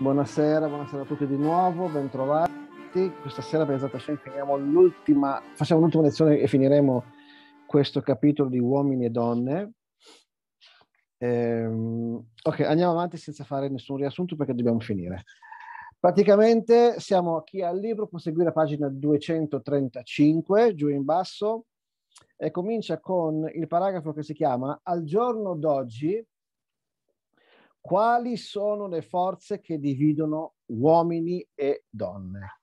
Buonasera, buonasera a tutti di nuovo, bentrovati. Questa sera per esatta finiamo l'ultima, facciamo l'ultima lezione e finiremo questo capitolo di uomini e donne. Ehm, ok, andiamo avanti senza fare nessun riassunto perché dobbiamo finire. Praticamente siamo a chi ha il libro, può seguire la pagina 235 giù in basso e comincia con il paragrafo che si chiama Al giorno d'oggi quali sono le forze che dividono uomini e donne.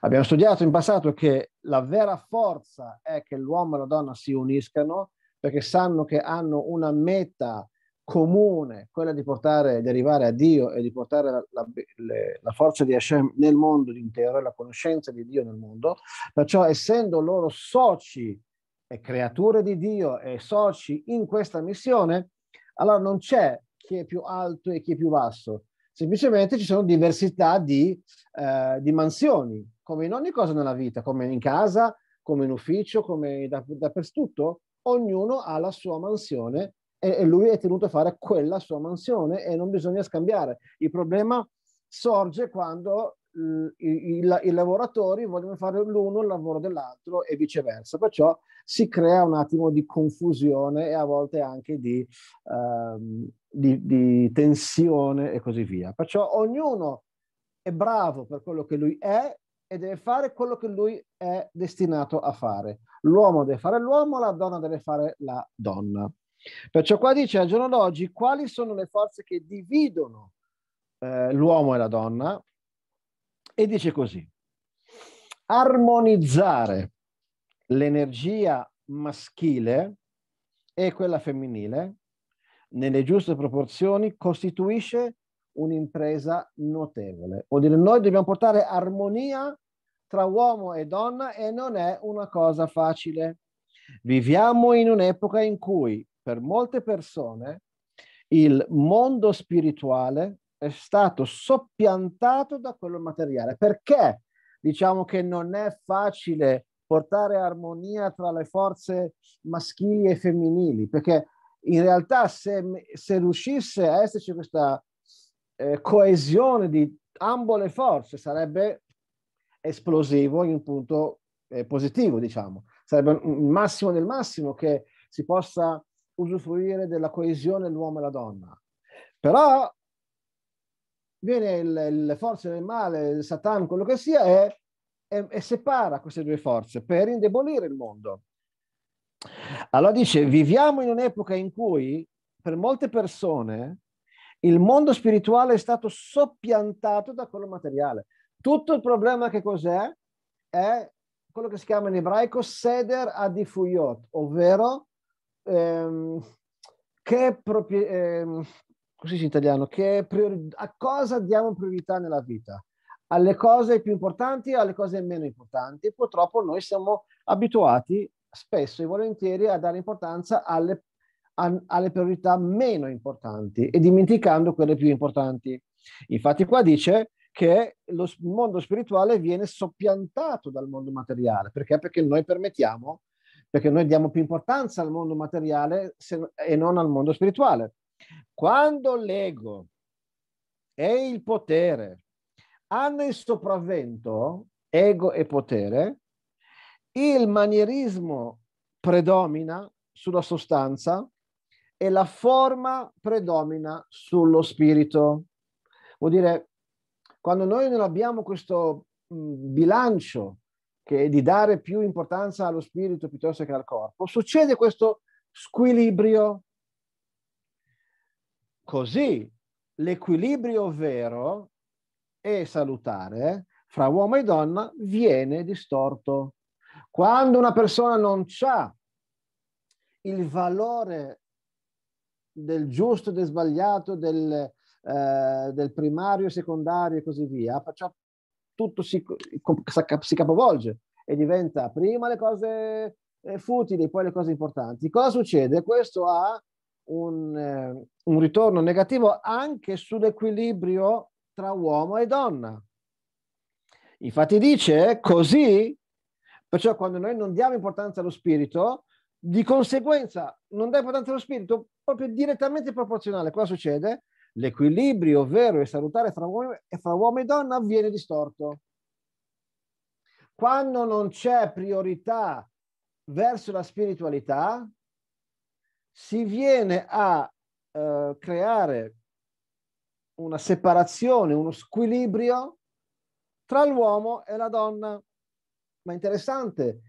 Abbiamo studiato in passato che la vera forza è che l'uomo e la donna si uniscano perché sanno che hanno una meta comune, quella di portare, di arrivare a Dio e di portare la, la, le, la forza di Hashem nel mondo intero e la conoscenza di Dio nel mondo. Perciò essendo loro soci e creature di Dio e soci in questa missione, allora non c'è chi è più alto e chi è più basso. Semplicemente ci sono diversità di eh, dimensioni, come in ogni cosa nella vita, come in casa, come in ufficio, come da, dappertutto. Ognuno ha la sua mansione e, e lui è tenuto a fare quella sua mansione e non bisogna scambiare. Il problema sorge quando i, i, i, lavoratori vogliono fare l'uno il lavoro dell'altro e viceversa. Perciò si crea un attimo di confusione e a volte anche di, ehm, di, di tensione e così via. Perciò ognuno è bravo per quello che lui è e deve fare quello che lui è destinato a fare. L'uomo deve fare l'uomo, la donna deve fare la donna. Perciò qua dice al giorno d'oggi quali sono le forze che dividono eh, l'uomo e la donna e dice così, armonizzare l'energia maschile e quella femminile nelle giuste proporzioni costituisce un'impresa notevole. Vuol dire noi dobbiamo portare armonia tra uomo e donna e non è una cosa facile. Viviamo in un'epoca in cui per molte persone il mondo spirituale è stato soppiantato da quello materiale. Perché diciamo che non è facile portare armonia tra le forze maschili e femminili? Perché in realtà se, se riuscisse a esserci questa eh, coesione di ambo le forze sarebbe esplosivo in un punto eh, positivo, diciamo. Sarebbe il massimo del massimo che si possa usufruire della coesione dell'uomo e la donna. Però viene il, le forze del male, il Satan, quello che sia, e, e, e separa queste due forze per indebolire il mondo. Allora dice, viviamo in un'epoca in cui per molte persone il mondo spirituale è stato soppiantato da quello materiale. Tutto il problema che cos'è? È quello che si chiama in ebraico seder adifuyot, ovvero ehm, che proprio, ehm, così in italiano, che priori- a cosa diamo priorità nella vita? Alle cose più importanti alle cose meno importanti? Purtroppo noi siamo abituati spesso e volentieri a dare importanza alle, a, alle priorità meno importanti e dimenticando quelle più importanti. Infatti qua dice che lo mondo spirituale viene soppiantato dal mondo materiale. Perché? Perché noi permettiamo, perché noi diamo più importanza al mondo materiale se, e non al mondo spirituale. Quando l'ego e il potere hanno il sopravvento, ego e potere, il manierismo predomina sulla sostanza e la forma predomina sullo spirito. Vuol dire, quando noi non abbiamo questo mm, bilancio che è di dare più importanza allo spirito piuttosto che al corpo, succede questo squilibrio. Così l'equilibrio vero e salutare fra uomo e donna viene distorto. Quando una persona non ha il valore del giusto, e del sbagliato, del, eh, del primario, secondario e così via, tutto si, si, capovolge e diventa prima le cose eh, futili, poi le cose importanti. Cosa succede? Questo ha un, eh, un ritorno negativo anche sull'equilibrio tra uomo e donna. Infatti dice, così Perciò quando noi non diamo importanza allo spirito, di conseguenza non dà importanza allo spirito, proprio direttamente proporzionale, cosa succede? L'equilibrio ovvero il salutare fra uomo, fra uomo e donna viene distorto. Quando non c'è priorità verso la spiritualità, si viene a eh, creare una separazione, uno squilibrio tra l'uomo e la donna ma interessante,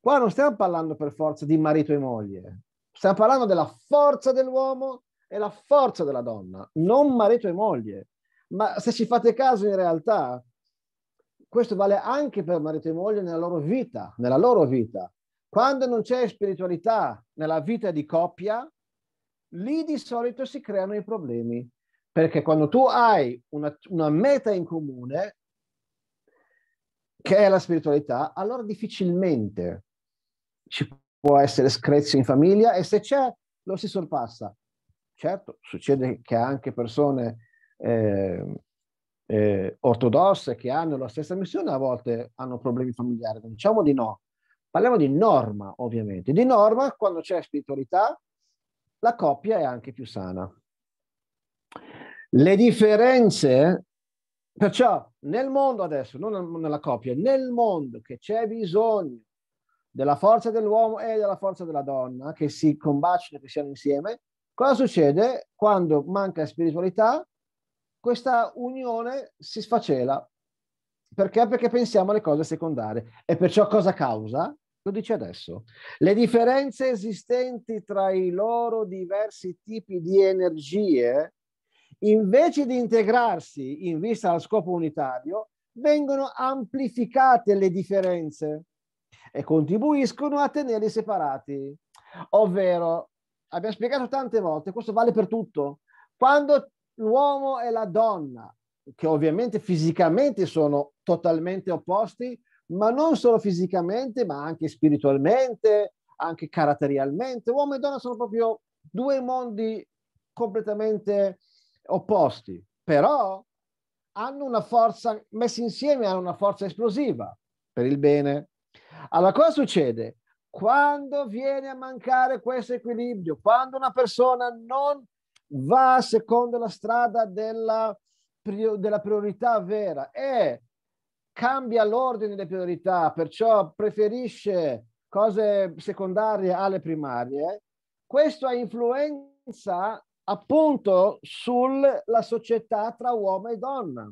qua non stiamo parlando per forza di marito e moglie, stiamo parlando della forza dell'uomo e la forza della donna, non marito e moglie. Ma se ci fate caso in realtà, questo vale anche per marito e moglie nella loro vita, nella loro vita. Quando non c'è spiritualità nella vita di coppia, lì di solito si creano i problemi, perché quando tu hai una, una meta in comune, che è la spiritualità, allora difficilmente ci può essere screzio in famiglia e se c'è lo si sorpassa. Certo, succede che anche persone eh, eh, ortodosse che hanno la stessa missione a volte hanno problemi familiari, non diciamo di no. Parliamo di norma, ovviamente. Di norma, quando c'è spiritualità, la coppia è anche più sana. Le differenze Perciò nel mondo adesso, non nella coppia, nel mondo che c'è bisogno della forza dell'uomo e della forza della donna, che si combaciano, che siano insieme, cosa succede quando manca spiritualità? Questa unione si sfacela. Perché? Perché pensiamo alle cose secondarie. E perciò cosa causa? Lo dice adesso. Le differenze esistenti tra i loro diversi tipi di energie invece di integrarsi in vista allo scopo unitario, vengono amplificate le differenze e contribuiscono a tenerli separati. Ovvero, abbiamo spiegato tante volte, questo vale per tutto, quando l'uomo e la donna, che ovviamente fisicamente sono totalmente opposti, ma non solo fisicamente, ma anche spiritualmente, anche caratterialmente, uomo e donna sono proprio due mondi completamente opposti, però hanno una forza, messi insieme hanno una forza esplosiva per il bene. Allora cosa succede? Quando viene a mancare questo equilibrio, quando una persona non va secondo la strada della, della priorità vera e cambia l'ordine delle priorità, perciò preferisce cose secondarie alle primarie, questo ha influenza appunto sulla società tra uomo e donna.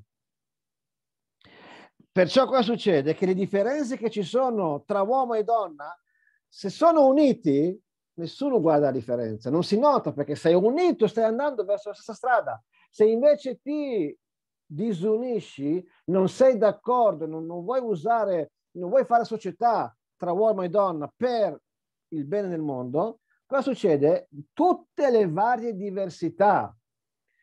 Perciò cosa succede? Che le differenze che ci sono tra uomo e donna, se sono uniti, nessuno guarda la differenza, non si nota perché sei unito, stai andando verso la stessa strada. Se invece ti disunisci, non sei d'accordo, non, non vuoi usare, non vuoi fare società tra uomo e donna per il bene del mondo, Cosa succede? Tutte le varie diversità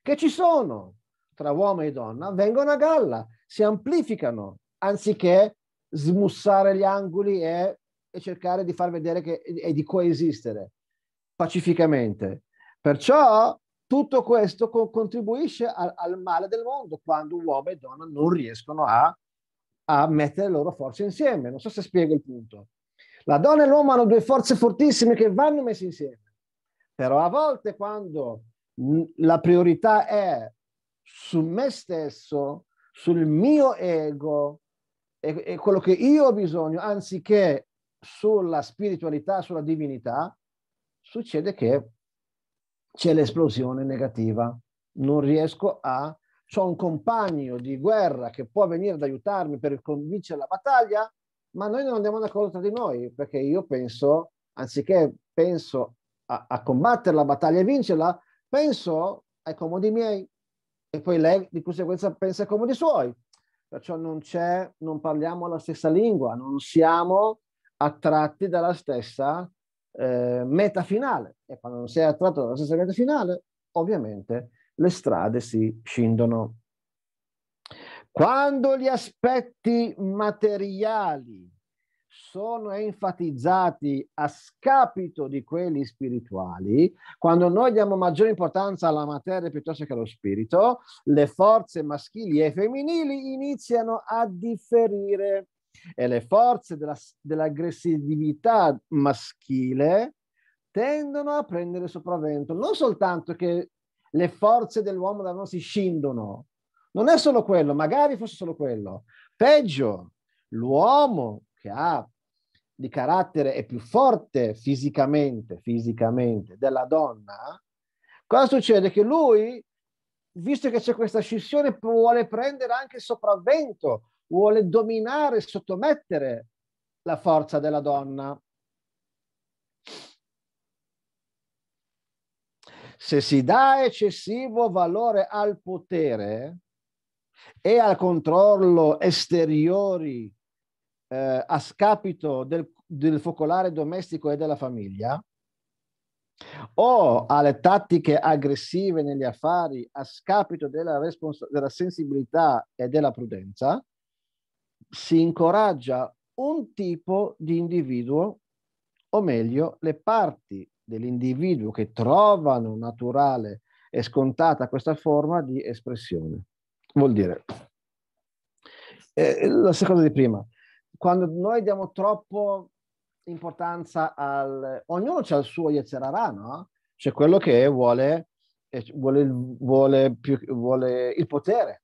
che ci sono tra uomo e donna vengono a galla, si amplificano, anziché smussare gli angoli e, e cercare di far vedere che, è di coesistere pacificamente. Perciò tutto questo co- contribuisce al, al, male del mondo quando uomo e donna non riescono a, a mettere le loro forze insieme. Non so se spiego il punto. La donna e l'uomo hanno due forze fortissime che vanno messe insieme, però a volte quando mm, la priorità è su me stesso, sul mio ego e, e quello che io ho bisogno, anziché sulla spiritualità, sulla divinità, succede che c'è l'esplosione negativa. Non riesco a... Ho un compagno di guerra che può venire ad aiutarmi per convincere la battaglia, ma noi non andiamo d'accordo tra di noi, perché io penso, anziché penso a, a combattere la battaglia e vincerla, penso ai comodi miei e poi lei di conseguenza pensa ai comodi suoi. Perciò non c'è, non parliamo la stessa lingua, non siamo attratti dalla stessa eh, meta finale. E quando non sei attratto dalla stessa meta finale, ovviamente le strade si scindono. Quando gli aspetti materiali sono enfatizzati a scapito di quelli spirituali, quando noi diamo maggiore importanza alla materia piuttosto che allo spirito, le forze maschili e femminili iniziano a differire e le forze della, dell'aggressività maschile tendono a prendere sopravvento. Non soltanto che le forze dell'uomo da noi si scindono, non è solo quello, magari fosse solo quello. Peggio, l'uomo che ha di carattere è più forte fisicamente, fisicamente della donna, cosa succede? Che lui, visto che c'è questa scissione, vuole prendere anche il sopravvento, vuole dominare, sottomettere la forza della donna. Se si dà eccessivo valore al potere, e al controllo esteriori eh, a scapito del, del focolare domestico e della famiglia, o alle tattiche aggressive negli affari a scapito della, respons- della sensibilità e della prudenza, si incoraggia un tipo di individuo, o meglio, le parti dell'individuo che trovano naturale e scontata questa forma di espressione vuol dire? Eh, la seconda di prima, quando noi diamo troppo importanza al... Ognuno ha il suo Yetzerarà, no? C'è quello che vuole, vuole, vuole, più, vuole il potere.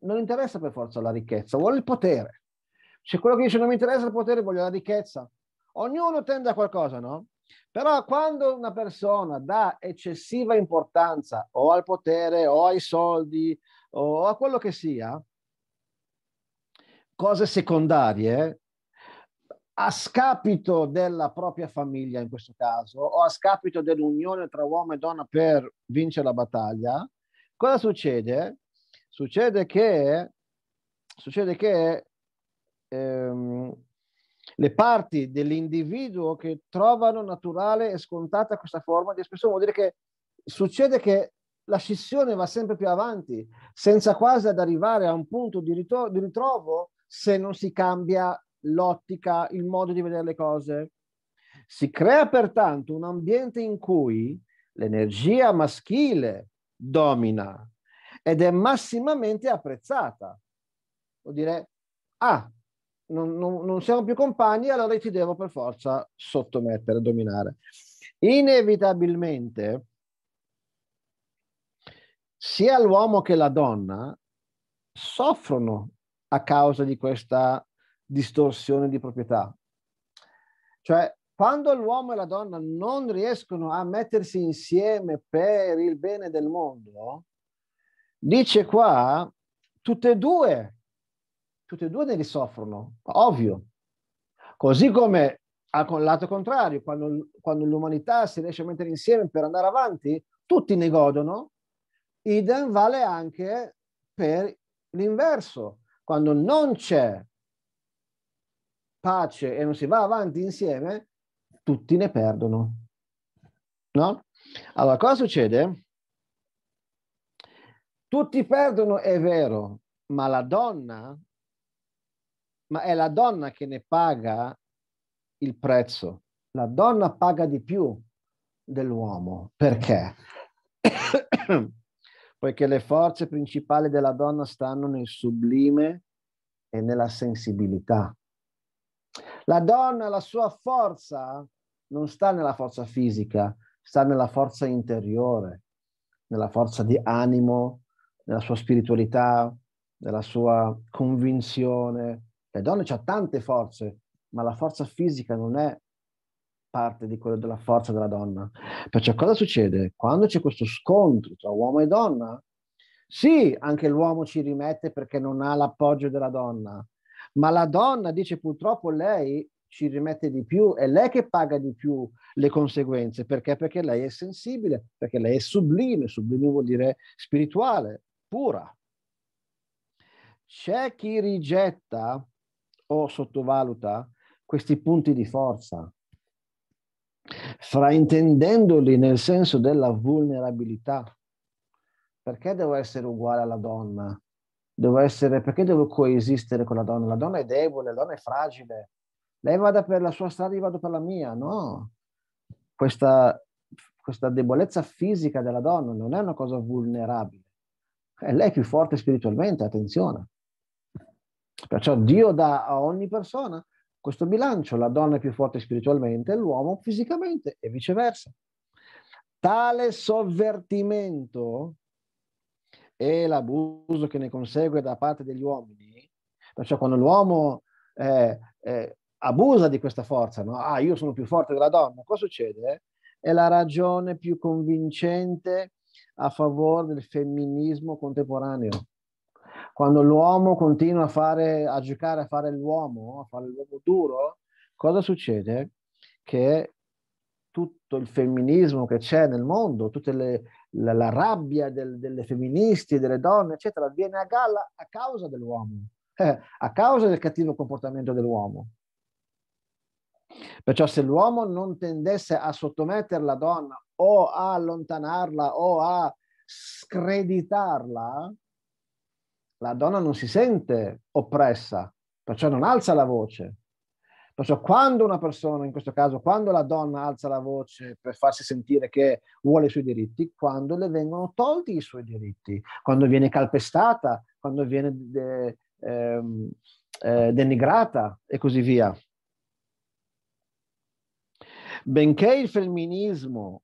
Non interessa per forza la ricchezza, vuole il potere. C'è quello che dice non mi interessa il potere, voglio la ricchezza. Ognuno tende a qualcosa, no? Però quando una persona dà eccessiva importanza o al potere o ai soldi o a quello che sia, cose secondarie a scapito della propria famiglia in questo caso o a scapito dell'unione tra uomo e donna per vincere la battaglia, cosa succede? Succede che, succede che ehm, le parti dell'individuo che trovano naturale e scontata questa forma di espressione vuol dire che succede che la scissione va sempre più avanti, senza quasi ad arrivare a un punto di, ritro- di ritrovo se non si cambia l'ottica, il modo di vedere le cose. Si crea pertanto un ambiente in cui l'energia maschile domina ed è massimamente apprezzata. Vuol dire, ah, non, non, non, siamo più compagni, allora ti devo per forza sottomettere, dominare. Inevitabilmente sia l'uomo che la donna soffrono a causa di questa distorsione di proprietà. Cioè, quando l'uomo e la donna non riescono a mettersi insieme per il bene del mondo, dice qua, tutte e due, tutte e due ne soffrono, ovvio. Così come al lato contrario, quando, quando l'umanità si riesce a mettere insieme per andare avanti, tutti ne godono, Idem vale anche per l'inverso, quando non c'è pace e non si va avanti insieme, tutti ne perdono. No? Allora, cosa succede? Tutti perdono, è vero, ma la donna, ma è la donna che ne paga il prezzo. La donna paga di più dell'uomo. Perché? poiché le forze principali della donna stanno nel sublime e nella sensibilità. La donna, la sua forza, non sta nella forza fisica, sta nella forza interiore, nella forza di animo, nella sua spiritualità, nella sua convinzione. Le donne hanno tante forze, ma la forza fisica non è parte di quello della forza della donna. Perciò cosa succede? Quando c'è questo scontro tra uomo e donna, sì, anche l'uomo ci rimette perché non ha l'appoggio della donna, ma la donna dice purtroppo lei ci rimette di più, è lei che paga di più le conseguenze, perché? Perché lei è sensibile, perché lei è sublime, sublime vuol dire spirituale, pura. C'è chi rigetta o sottovaluta questi punti di forza, fraintendendoli nel senso della vulnerabilità. Perché devo essere uguale alla donna? Devo essere, perché devo coesistere con la donna? La donna è debole, la donna è fragile. Lei vada per la sua strada, io vado per la mia. No, questa, questa debolezza fisica della donna non è una cosa vulnerabile. È lei più forte spiritualmente, attenzione. Perciò Dio dà a ogni persona questo bilancio, la donna è più forte spiritualmente l'uomo fisicamente e viceversa. Tale sovvertimento e l'abuso che ne consegue da parte degli uomini, perciò quando l'uomo eh, eh, abusa di questa forza, no? ah io sono più forte della donna, cosa succede? È la ragione più convincente a favore del femminismo contemporaneo. Quando l'uomo continua a, fare, a giocare a fare l'uomo, a fare l'uomo duro, cosa succede? Che tutto il femminismo che c'è nel mondo, tutta la, la, rabbia del, delle femministe, delle donne, eccetera, viene a galla a causa dell'uomo, a causa del cattivo comportamento dell'uomo. Perciò se l'uomo non tendesse a sottomettere la donna o a allontanarla o a screditarla, la donna non si sente oppressa, perciò non alza la voce. Perciò quando una persona, in questo caso, quando la donna alza la voce per farsi sentire che vuole i suoi diritti, quando le vengono tolti i suoi diritti, quando viene calpestata, quando viene de, ehm, eh, denigrata e così via. Benché il femminismo,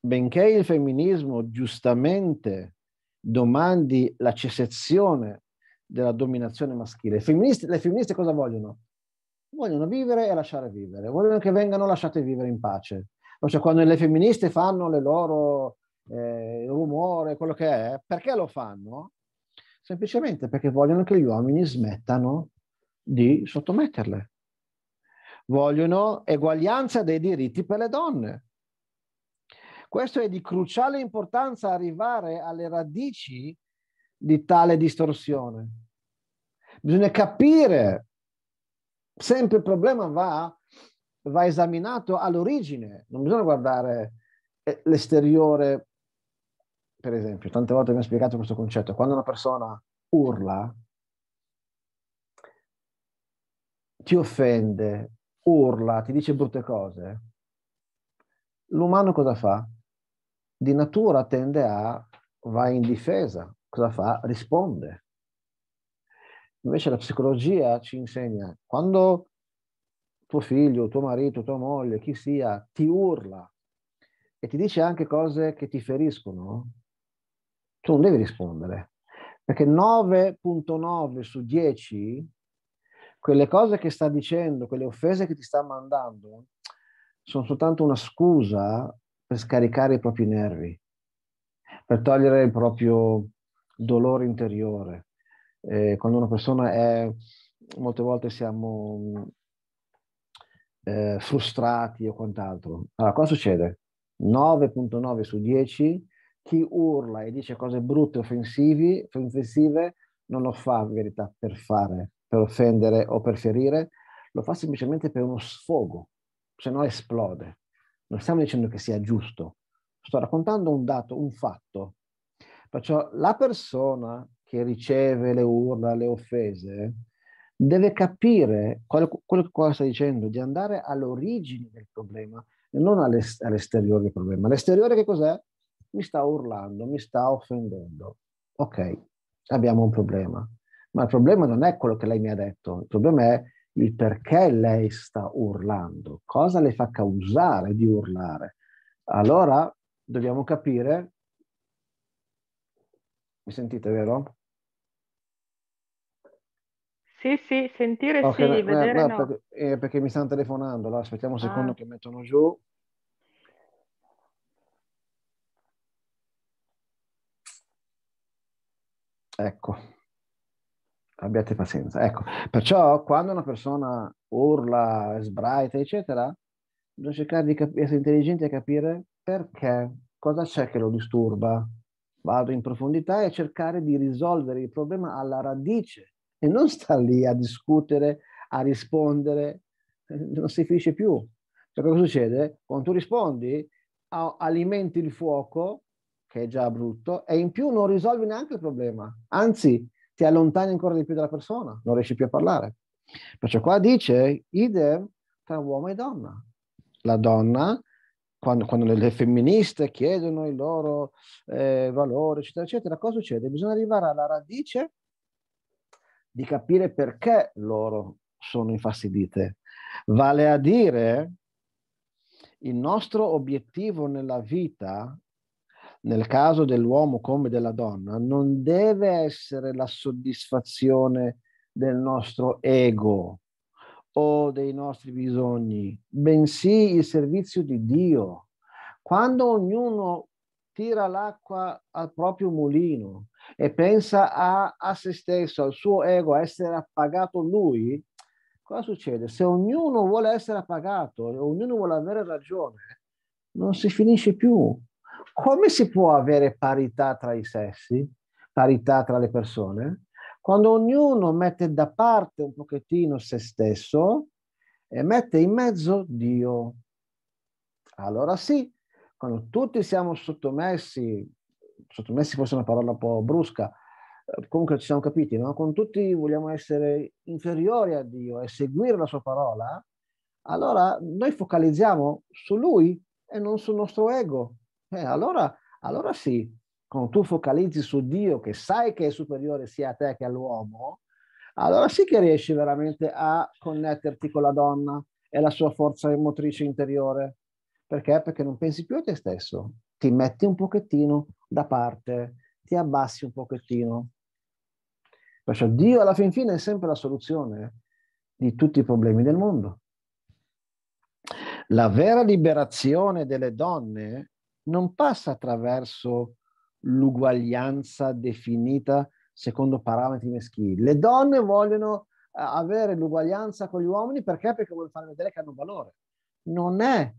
benché il femminismo giustamente domandi la cessazione della dominazione maschile. Le femministe, le femministe cosa vogliono? Vogliono vivere e lasciare vivere, vogliono che vengano lasciate vivere in pace. Cioè, quando le femministe fanno le loro eh, rumore, quello che è, perché lo fanno? Semplicemente perché vogliono che gli uomini smettano di sottometterle. Vogliono eguaglianza dei diritti per le donne questo è di cruciale importanza arrivare alle radici di tale distorsione. Bisogna capire, sempre il problema va, va esaminato all'origine, non bisogna guardare eh, l'esteriore. Per esempio, tante volte abbiamo spiegato questo concetto, quando una persona urla, ti offende, urla, ti dice brutte cose, l'umano cosa fa? di natura tende a va in difesa, cosa fa? Risponde. Invece la psicologia ci insegna quando tuo figlio, tuo marito, tua moglie, chi sia, ti urla e ti dice anche cose che ti feriscono, tu non devi rispondere, perché 9.9 su 10, quelle cose che sta dicendo, quelle offese che ti sta mandando, sono soltanto una scusa per scaricare i propri nervi, per togliere il proprio dolore interiore. Eh, quando una persona è, molte volte siamo eh, frustrati o quant'altro. Allora, cosa succede? 9.9 su 10, chi urla e dice cose brutte, offensive, offensive non lo fa in verità per fare, per offendere o per ferire, lo fa semplicemente per uno sfogo, se no esplode. Non stiamo dicendo che sia giusto, sto raccontando un dato, un fatto. Perciò la persona che riceve le urla, le offese, deve capire quello, quello che sta dicendo, di andare all'origine del problema e non all'esteriore del problema. L'esteriore che cos'è? Mi sta urlando, mi sta offendendo. Ok, abbiamo un problema. Ma il problema non è quello che lei mi ha detto, il problema è il perché lei sta urlando, cosa le fa causare di urlare. Allora dobbiamo capire, mi sentite vero? Sì, sì, sentire okay, sì, no, eh, vedere no. no. Perché, eh, perché, mi stanno telefonando, allora aspettiamo un ah. secondo ah. che mettono giù. Ecco abbiate pazienza. Ecco, perciò quando una persona urla, sbraita, eccetera, bisogna cercare di cap- essere intelligenti e capire perché, cosa c'è che lo disturba. Vado in profondità e cercare di risolvere il problema alla radice e non star lì a discutere, a rispondere, eh, non si finisce più. Cioè, cosa succede? Quando tu rispondi, alimenti il fuoco, che è già brutto, e in più non risolvi neanche il problema. Anzi, ti allontani ancora di più dalla persona, non riesci più a parlare. Perciò qua dice idem tra uomo e donna. La donna, quando, quando le femministe chiedono il loro eh, valori, eccetera, eccetera, cosa succede? Bisogna arrivare alla radice di capire perché loro sono infastidite. Vale a dire, il nostro obiettivo nella vita nel caso dell'uomo come della donna, non deve essere la soddisfazione del nostro ego o dei nostri bisogni, bensì il servizio di Dio. Quando ognuno tira l'acqua al proprio mulino e pensa a, a se stesso, al suo ego, a essere appagato lui, cosa succede? Se ognuno vuole essere appagato, ognuno vuole avere ragione, non si finisce più, come si può avere parità tra i sessi, parità tra le persone, quando ognuno mette da parte un pochettino se stesso e mette in mezzo Dio? Allora sì, quando tutti siamo sottomessi, sottomessi forse è una parola un po' brusca, eh, comunque ci siamo capiti, no? Con tutti vogliamo essere inferiori a Dio e seguire la sua parola, allora noi focalizziamo su Lui e non sul nostro ego eh, allora, allora sì, quando tu focalizzi su Dio che sai che è superiore sia a te che all'uomo, allora sì che riesci veramente a connetterti con la donna e la sua forza motrice interiore. Perché? Perché non pensi più a te stesso, ti metti un pochettino da parte, ti abbassi un pochettino. Perciò Dio alla fin fine è sempre la soluzione di tutti i problemi del mondo. La vera liberazione delle donne non passa attraverso l'uguaglianza definita secondo parametri maschili. Le donne vogliono eh, avere l'uguaglianza con gli uomini perché? Perché vogliono far vedere che hanno valore. Non è,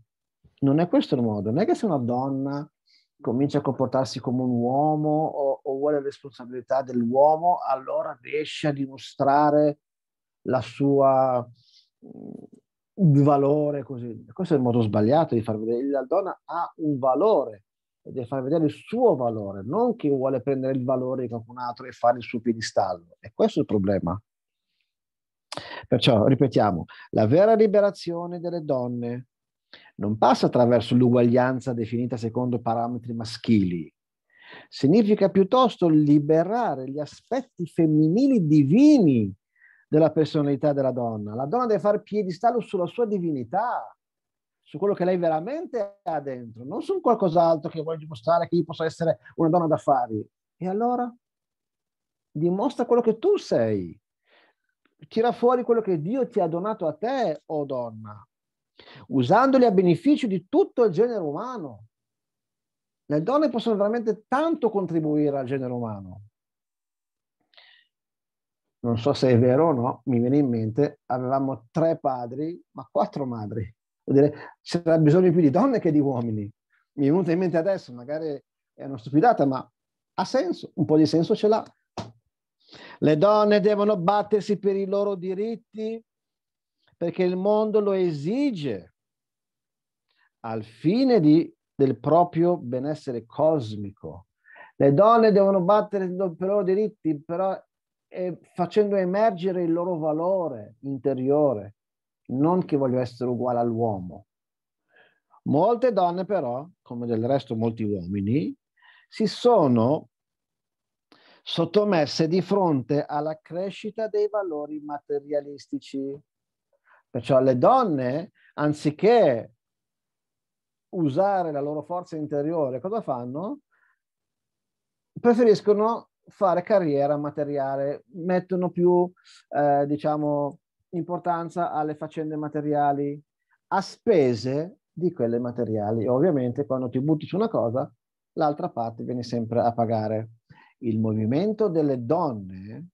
non è questo il modo. Non è che se una donna comincia a comportarsi come un uomo o, o vuole la responsabilità dell'uomo, allora riesce a dimostrare la sua un valore così. Questo è il modo sbagliato di far vedere. La donna ha un valore e deve far vedere il suo valore, non che vuole prendere il valore di qualcun altro e fare il suo piedistallo. E questo è il problema. Perciò, ripetiamo, la vera liberazione delle donne non passa attraverso l'uguaglianza definita secondo parametri maschili, significa piuttosto liberare gli aspetti femminili divini della personalità della donna. La donna deve fare piedistallo sulla sua divinità, su quello che lei veramente ha dentro, non su qualcos'altro che vuoi dimostrare che io possa essere una donna d'affari. E allora dimostra quello che tu sei. Tira fuori quello che Dio ti ha donato a te, o oh donna, usandoli a beneficio di tutto il genere umano. Le donne possono veramente tanto contribuire al genere umano non so se è vero o no, mi viene in mente, avevamo tre padri, ma quattro madri. Vuol dire, c'era bisogno più di donne che di uomini. Mi è venuta in mente adesso, magari è una stupidata, ma ha senso, un po' di senso ce l'ha. Le donne devono battersi per i loro diritti perché il mondo lo esige al fine di, del proprio benessere cosmico. Le donne devono battere per i loro diritti, però eh, facendo emergere il loro valore interiore, non che voglio essere uguale all'uomo. Molte donne però, come del resto molti uomini, si sono sottomesse di fronte alla crescita dei valori materialistici. Perciò le donne, anziché usare la loro forza interiore, cosa fanno? Preferiscono fare carriera materiale, mettono più, eh, diciamo, importanza alle faccende materiali a spese di quelle materiali. Ovviamente quando ti butti su una cosa, l'altra parte viene sempre a pagare. Il movimento delle donne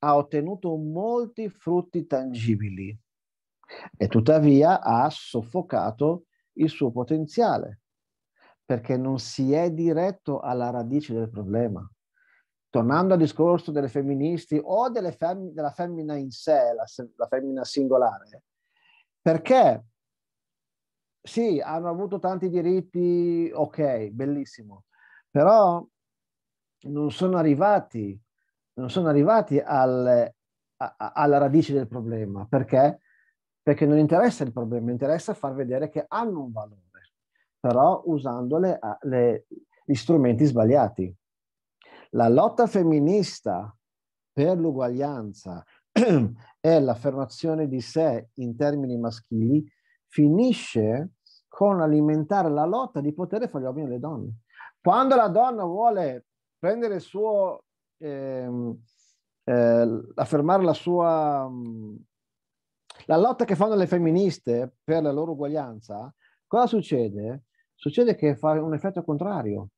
ha ottenuto molti frutti tangibili e tuttavia ha soffocato il suo potenziale perché non si è diretto alla radice del problema tornando al discorso delle femministi o delle fem- della femmina in sé, la, se- la, femmina singolare, perché sì, hanno avuto tanti diritti, ok, bellissimo, però non sono arrivati, non sono arrivati al, a- alla radice del problema. Perché? Perché non interessa il problema, interessa far vedere che hanno un valore, però usando le, le, gli strumenti sbagliati. La lotta femminista per l'uguaglianza e l'affermazione di sé in termini maschili finisce con alimentare la lotta di potere fra gli uomini e le donne. Quando la donna vuole prendere il suo, ehm, eh, affermare la sua, la lotta che fanno le femministe per la loro uguaglianza, cosa succede? Succede che fa un effetto contrario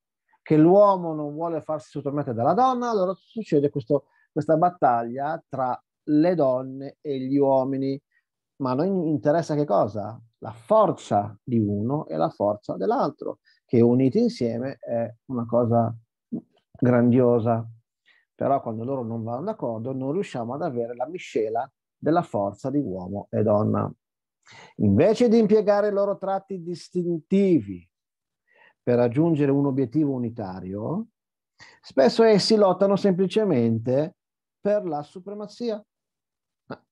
che l'uomo non vuole farsi sottomettere dalla donna, allora succede questo, questa battaglia tra le donne e gli uomini. Ma a noi interessa che cosa? La forza di uno e la forza dell'altro, che uniti insieme è una cosa grandiosa. Però quando loro non vanno d'accordo non riusciamo ad avere la miscela della forza di uomo e donna. Invece di impiegare i loro tratti distintivi per raggiungere un obiettivo unitario, spesso essi lottano semplicemente per la supremazia.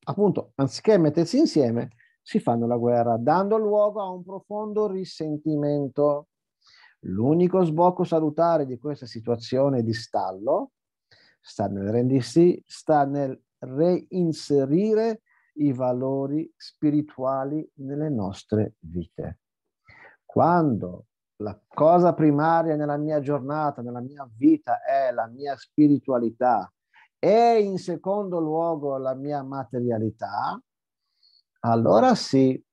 Appunto, anziché mettersi insieme, si fanno la guerra, dando luogo a un profondo risentimento. L'unico sbocco salutare di questa situazione di stallo sta nel rendersi, sta nel reinserire i valori spirituali nelle nostre vite. Quando la cosa primaria nella mia giornata, nella mia vita è la mia spiritualità e in secondo luogo la mia materialità, allora sì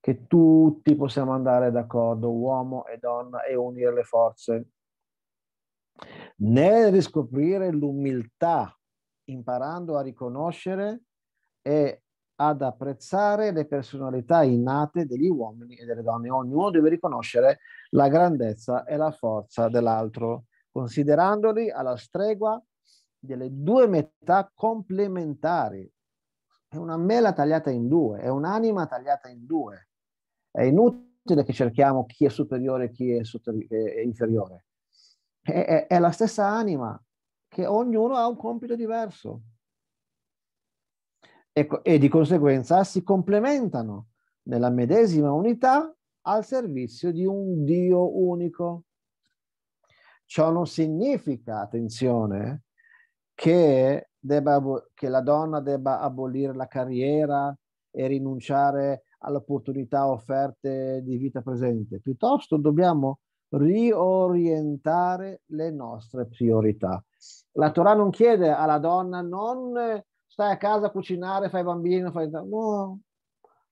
che tutti possiamo andare d'accordo, uomo e donna, e unire le forze. Nel riscoprire l'umiltà, imparando a riconoscere e ad apprezzare le personalità innate degli uomini e delle donne. Ognuno deve riconoscere la grandezza e la forza dell'altro, considerandoli alla stregua delle due metà complementari. È una mela tagliata in due, è un'anima tagliata in due. È inutile che cerchiamo chi è superiore e chi è, sotto- è inferiore. È, è, è la stessa anima che ognuno ha un compito diverso e, e di conseguenza si complementano nella medesima unità al servizio di un Dio unico. Ciò non significa, attenzione, che, debba, che la donna debba abolire la carriera e rinunciare alle opportunità offerte di vita presente, piuttosto dobbiamo riorientare le nostre priorità. La Torah non chiede alla donna non stai a casa a cucinare, fai bambino, fai... No.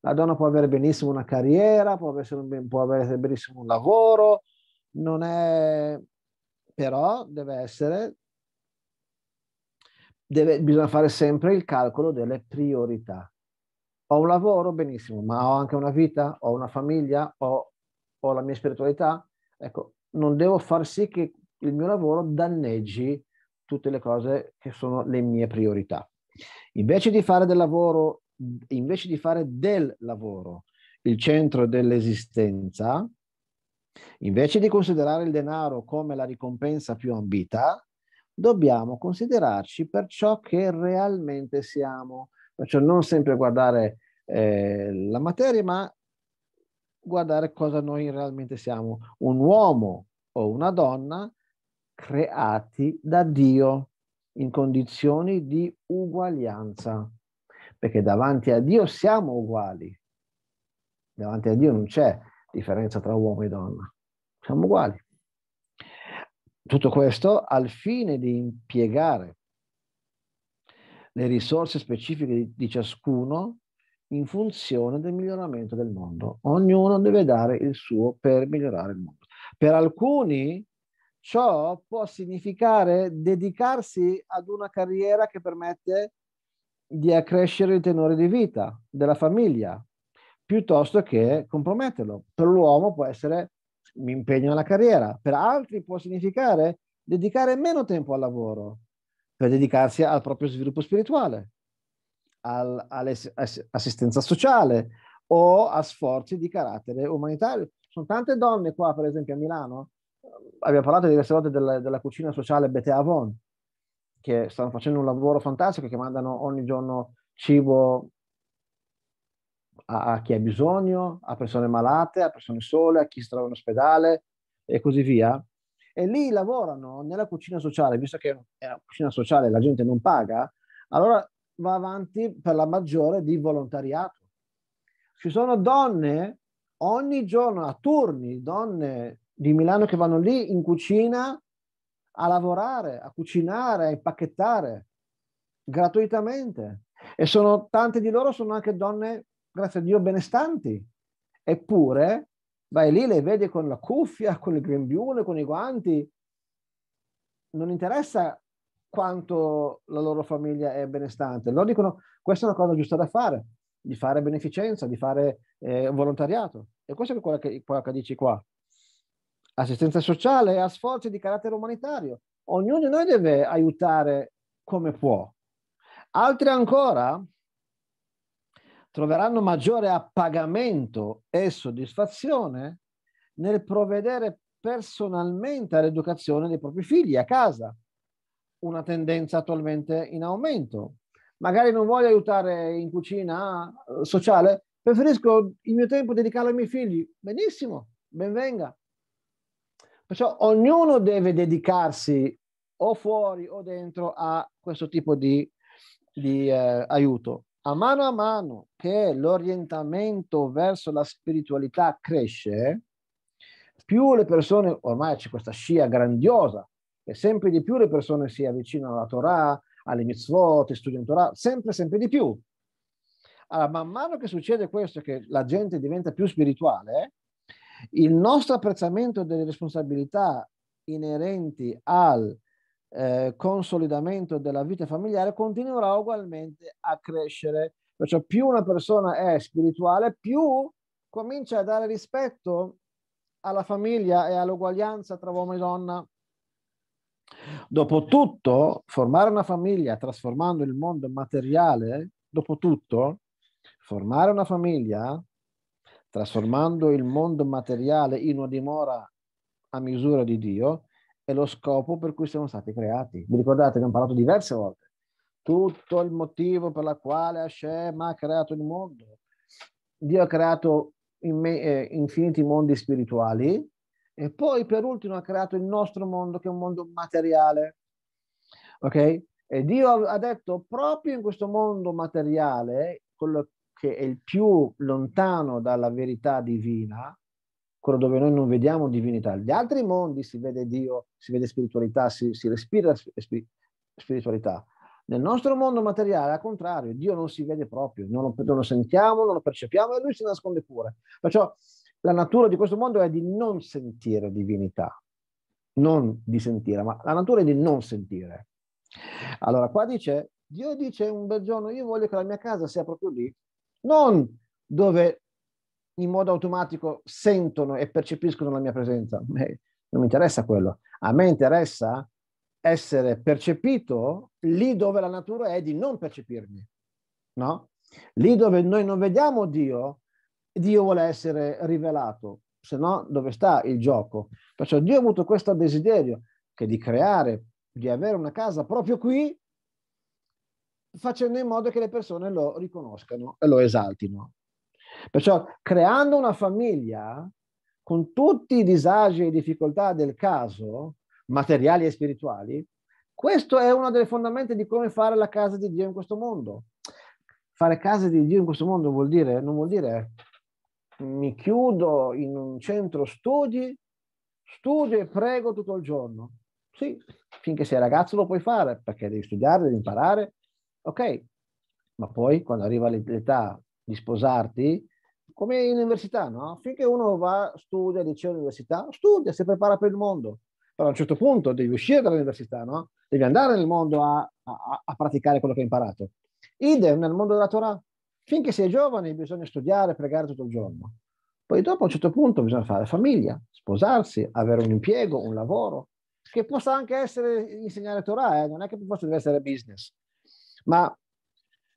La donna può avere benissimo una carriera, può avere, può avere benissimo un lavoro, non è... però deve essere... Deve... Bisogna fare sempre il calcolo delle priorità. Ho un lavoro, benissimo, ma ho anche una vita, ho una famiglia, ho, ho la mia spiritualità. Ecco, non devo far sì che il mio lavoro danneggi tutte le cose che sono le mie priorità. Invece di fare del lavoro, invece di fare del lavoro il centro dell'esistenza, invece di considerare il denaro come la ricompensa più ambita, dobbiamo considerarci per ciò che realmente siamo, perciò non sempre guardare eh, la materia, ma guardare cosa noi realmente siamo, un uomo o una donna creati da Dio in condizioni di uguaglianza, perché davanti a Dio siamo uguali, davanti a Dio non c'è differenza tra uomo e donna, siamo uguali. Tutto questo al fine di impiegare le risorse specifiche di ciascuno in funzione del miglioramento del mondo. Ognuno deve dare il suo per migliorare il mondo. Per alcuni Ciò può significare dedicarsi ad una carriera che permette di accrescere il tenore di vita della famiglia, piuttosto che comprometterlo. Per l'uomo può essere mi impegno alla carriera, per altri può significare dedicare meno tempo al lavoro per dedicarsi al proprio sviluppo spirituale, al, all'assistenza sociale o a sforzi di carattere umanitario. sono tante donne qua, per esempio a Milano, abbiamo parlato diverse volte della, della cucina sociale Bete Avon, che stanno facendo un lavoro fantastico, che mandano ogni giorno cibo a, a chi ha bisogno, a persone malate, a persone sole, a chi si trova in ospedale e così via. E lì lavorano nella cucina sociale, visto che è una cucina sociale e la gente non paga, allora va avanti per la maggiore di volontariato. Ci sono donne ogni giorno a turni, donne di Milano che vanno lì in cucina a lavorare, a cucinare, a impacchettare gratuitamente. E sono tante di loro sono anche donne, grazie a Dio, benestanti. Eppure vai lì, le vedi con la cuffia, con il grembiule, con i guanti. Non interessa quanto la loro famiglia è benestante. Loro dicono questa è una cosa giusta da fare, di fare beneficenza, di fare eh, volontariato. E questo è quello che, quello che dici qua assistenza sociale, e a sforzi di carattere umanitario. Ognuno di noi deve aiutare come può. Altri ancora troveranno maggiore appagamento e soddisfazione nel provvedere personalmente all'educazione dei propri figli a casa, una tendenza attualmente in aumento. Magari non voglio aiutare in cucina eh, sociale, preferisco il mio tempo dedicarlo ai miei figli. Benissimo, benvenga. Perciò ognuno deve dedicarsi o fuori o dentro a questo tipo di, di eh, aiuto. A mano a mano che l'orientamento verso la spiritualità cresce, più le persone, ormai c'è questa scia grandiosa, e sempre di più le persone si avvicinano alla Torah, alle mitzvot, studiano Torah, sempre, sempre di più. Allora, man mano che succede questo, che la gente diventa più spirituale, il nostro apprezzamento delle responsabilità inerenti al eh, consolidamento della vita familiare continuerà ugualmente a crescere. Perciò più una persona è spirituale, più comincia a dare rispetto alla famiglia e all'uguaglianza tra uomo e donna. Dopotutto, formare una famiglia trasformando il mondo materiale, dopotutto, formare una famiglia trasformando il mondo materiale in una dimora a misura di Dio, è lo scopo per cui siamo stati creati. Vi ricordate, abbiamo parlato diverse volte. Tutto il motivo per la quale Hashem ha creato il mondo. Dio ha creato in me, eh, infiniti mondi spirituali e poi per ultimo ha creato il nostro mondo che è un mondo materiale. Ok? E Dio ha detto proprio in questo mondo materiale, quello che è il più lontano dalla verità divina, quello dove noi non vediamo divinità. Gli altri mondi si vede Dio, si vede spiritualità, si, si respira sp- spiritualità. Nel nostro mondo materiale, al contrario, Dio non si vede proprio, non lo, non lo sentiamo, non lo percepiamo e lui si nasconde pure. Perciò la natura di questo mondo è di non sentire divinità, non di sentire, ma la natura è di non sentire. Allora, qua dice, Dio dice un bel giorno, io voglio che la mia casa sia proprio lì, non dove in modo automatico sentono e percepiscono la mia presenza. Eh, non mi interessa quello. A me interessa essere percepito lì dove la natura è di non percepirmi. No? Lì dove noi non vediamo Dio, Dio vuole essere rivelato, se no dove sta il gioco? Perciò Dio ha avuto questo desiderio che di creare, di avere una casa proprio qui, facendo in modo che le persone lo riconoscano e lo esaltino. Perciò creando una famiglia con tutti i disagi e difficoltà del caso, materiali e spirituali, questo è uno delle fondamenti di come fare la casa di Dio in questo mondo. Fare casa di Dio in questo mondo vuol dire, non vuol dire mi chiudo in un centro studi, studio e prego tutto il giorno. Sì, finché sei ragazzo lo puoi fare, perché devi studiare, devi imparare, ok, ma poi quando arriva l'età di sposarti, come in università, no? Finché uno va, studia, dice all'università, studia, si prepara per il mondo, però a un certo punto devi uscire dall'università, no? Devi andare nel mondo a, a, a praticare quello che hai imparato. Idem nel mondo della Torah, finché sei giovane bisogna studiare, pregare tutto il giorno. Poi dopo a un certo punto bisogna fare famiglia, sposarsi, avere un impiego, un lavoro, che possa anche essere insegnare Torah, eh? non è che forse deve essere business. Ma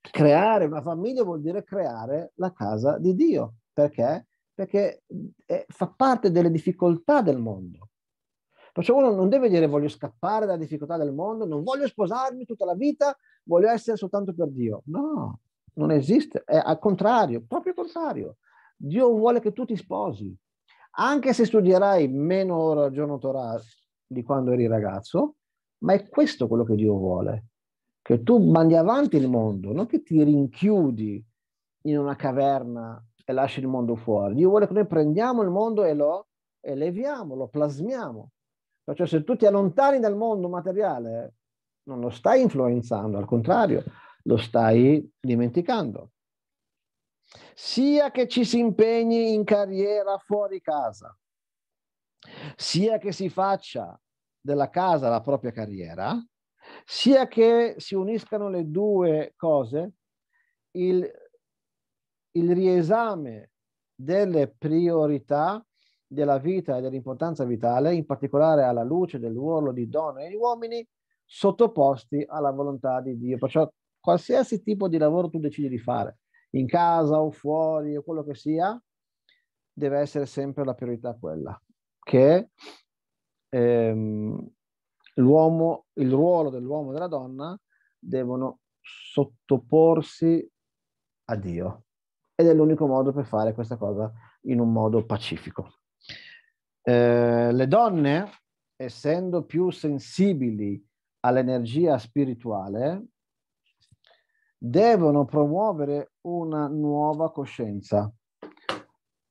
creare una famiglia vuol dire creare la casa di Dio. Perché? Perché eh, fa parte delle difficoltà del mondo. Perciò uno non deve dire voglio scappare dalla difficoltà del mondo, non voglio sposarmi tutta la vita, voglio essere soltanto per Dio. No, non esiste, è al contrario, proprio contrario. Dio vuole che tu ti sposi. Anche se studierai meno ore al giorno Torah di quando eri ragazzo, ma è questo quello che Dio vuole che tu mandi avanti il mondo, non che ti rinchiudi in una caverna e lasci il mondo fuori. Dio vuole che noi prendiamo il mondo e lo eleviamo, lo plasmiamo. Perciò se tu ti allontani dal mondo materiale, non lo stai influenzando, al contrario, lo stai dimenticando. Sia che ci si impegni in carriera fuori casa, sia che si faccia della casa la propria carriera, sia che si uniscano le due cose, il, il riesame delle priorità della vita e dell'importanza vitale, in particolare alla luce del ruolo di donne e di uomini, sottoposti alla volontà di Dio. Perciò qualsiasi tipo di lavoro tu decidi di fare, in casa o fuori o quello che sia, deve essere sempre la priorità quella, che ehm, l'uomo, il ruolo dell'uomo e della donna devono sottoporsi a Dio. Ed è l'unico modo per fare questa cosa in un modo pacifico. Eh, le donne, essendo più sensibili all'energia spirituale, devono promuovere una nuova coscienza.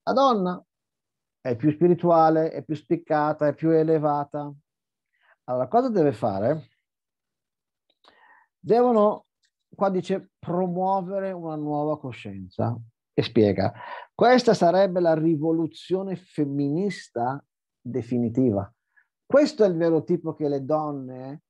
La donna è più spirituale, è più spiccata, è più elevata, allora, cosa deve fare? Devono, qua dice, promuovere una nuova coscienza. E spiega, questa sarebbe la rivoluzione femminista definitiva. Questo è il vero tipo che le donne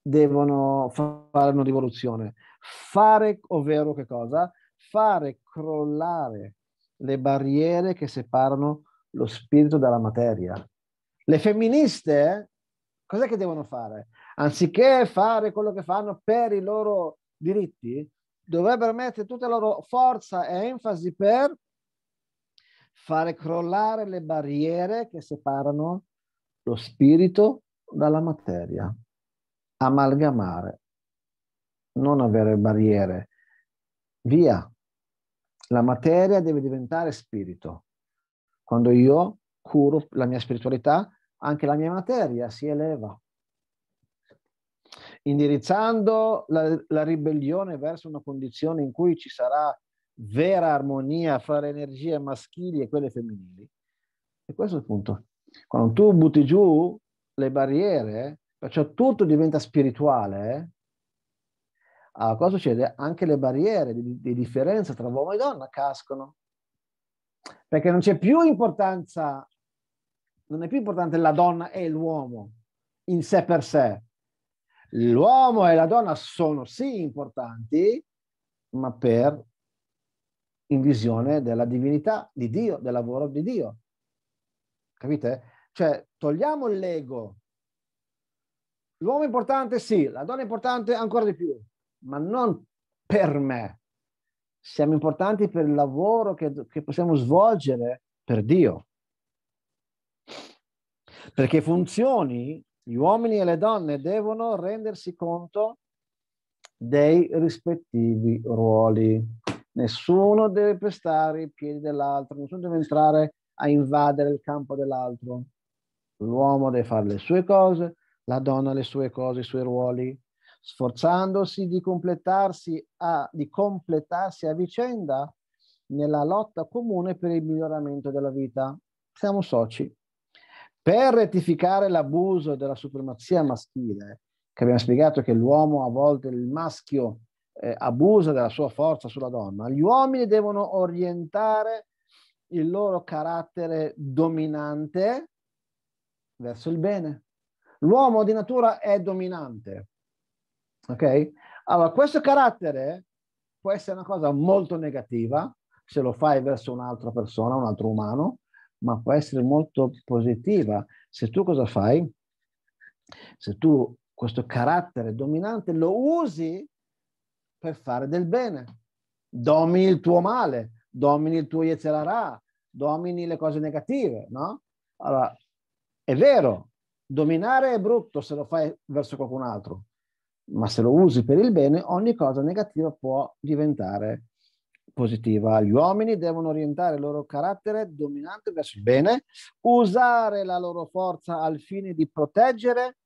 devono fare una rivoluzione. Fare, ovvero che cosa? Fare crollare le barriere che separano lo spirito dalla materia. Le femministe cos'è che devono fare? Anziché fare quello che fanno per i loro diritti, dovrebbero mettere tutta la loro forza e enfasi per fare crollare le barriere che separano lo spirito dalla materia, amalgamare, non avere barriere. Via, la materia deve diventare spirito. Quando io curo la mia spiritualità, anche la mia materia si eleva, indirizzando la, la ribellione verso una condizione in cui ci sarà vera armonia fra le energie maschili e quelle femminili. E questo è il punto. Quando tu butti giù le barriere, perciò tutto diventa spirituale, allora ah, cosa succede? Anche le barriere di, di differenza tra uomo e donna cascono. perché non c'è più importanza non è più importante la donna e l'uomo in sé per sé. L'uomo e la donna sono sì importanti, ma per in visione della divinità di Dio, del lavoro di Dio. Capite? Cioè, togliamo l'ego. L'uomo è importante sì, la donna è importante ancora di più, ma non per me. Siamo importanti per il lavoro che, che possiamo svolgere per Dio. Perché funzioni, gli uomini e le donne devono rendersi conto dei rispettivi ruoli. Nessuno deve pestare i piedi dell'altro, nessuno deve entrare a invadere il campo dell'altro. L'uomo deve fare le sue cose, la donna le sue cose, i suoi ruoli, sforzandosi di completarsi a, di completarsi a vicenda nella lotta comune per il miglioramento della vita. Siamo soci per rettificare l'abuso della supremazia maschile, che abbiamo spiegato che l'uomo a volte, il maschio, eh, abusa della sua forza sulla donna, gli uomini devono orientare il loro carattere dominante verso il bene. L'uomo di natura è dominante. Ok? Allora, questo carattere può essere una cosa molto negativa se lo fai verso un'altra persona, un altro umano, ma può essere molto positiva. Se tu cosa fai? Se tu questo carattere dominante lo usi per fare del bene, domini il tuo male, domini il tuo yetzerarà, domini le cose negative, no? Allora, è vero, dominare è brutto se lo fai verso qualcun altro, ma se lo usi per il bene, ogni cosa negativa può diventare positiva. Gli uomini devono orientare il loro carattere dominante verso il bene, usare la loro forza al fine di proteggere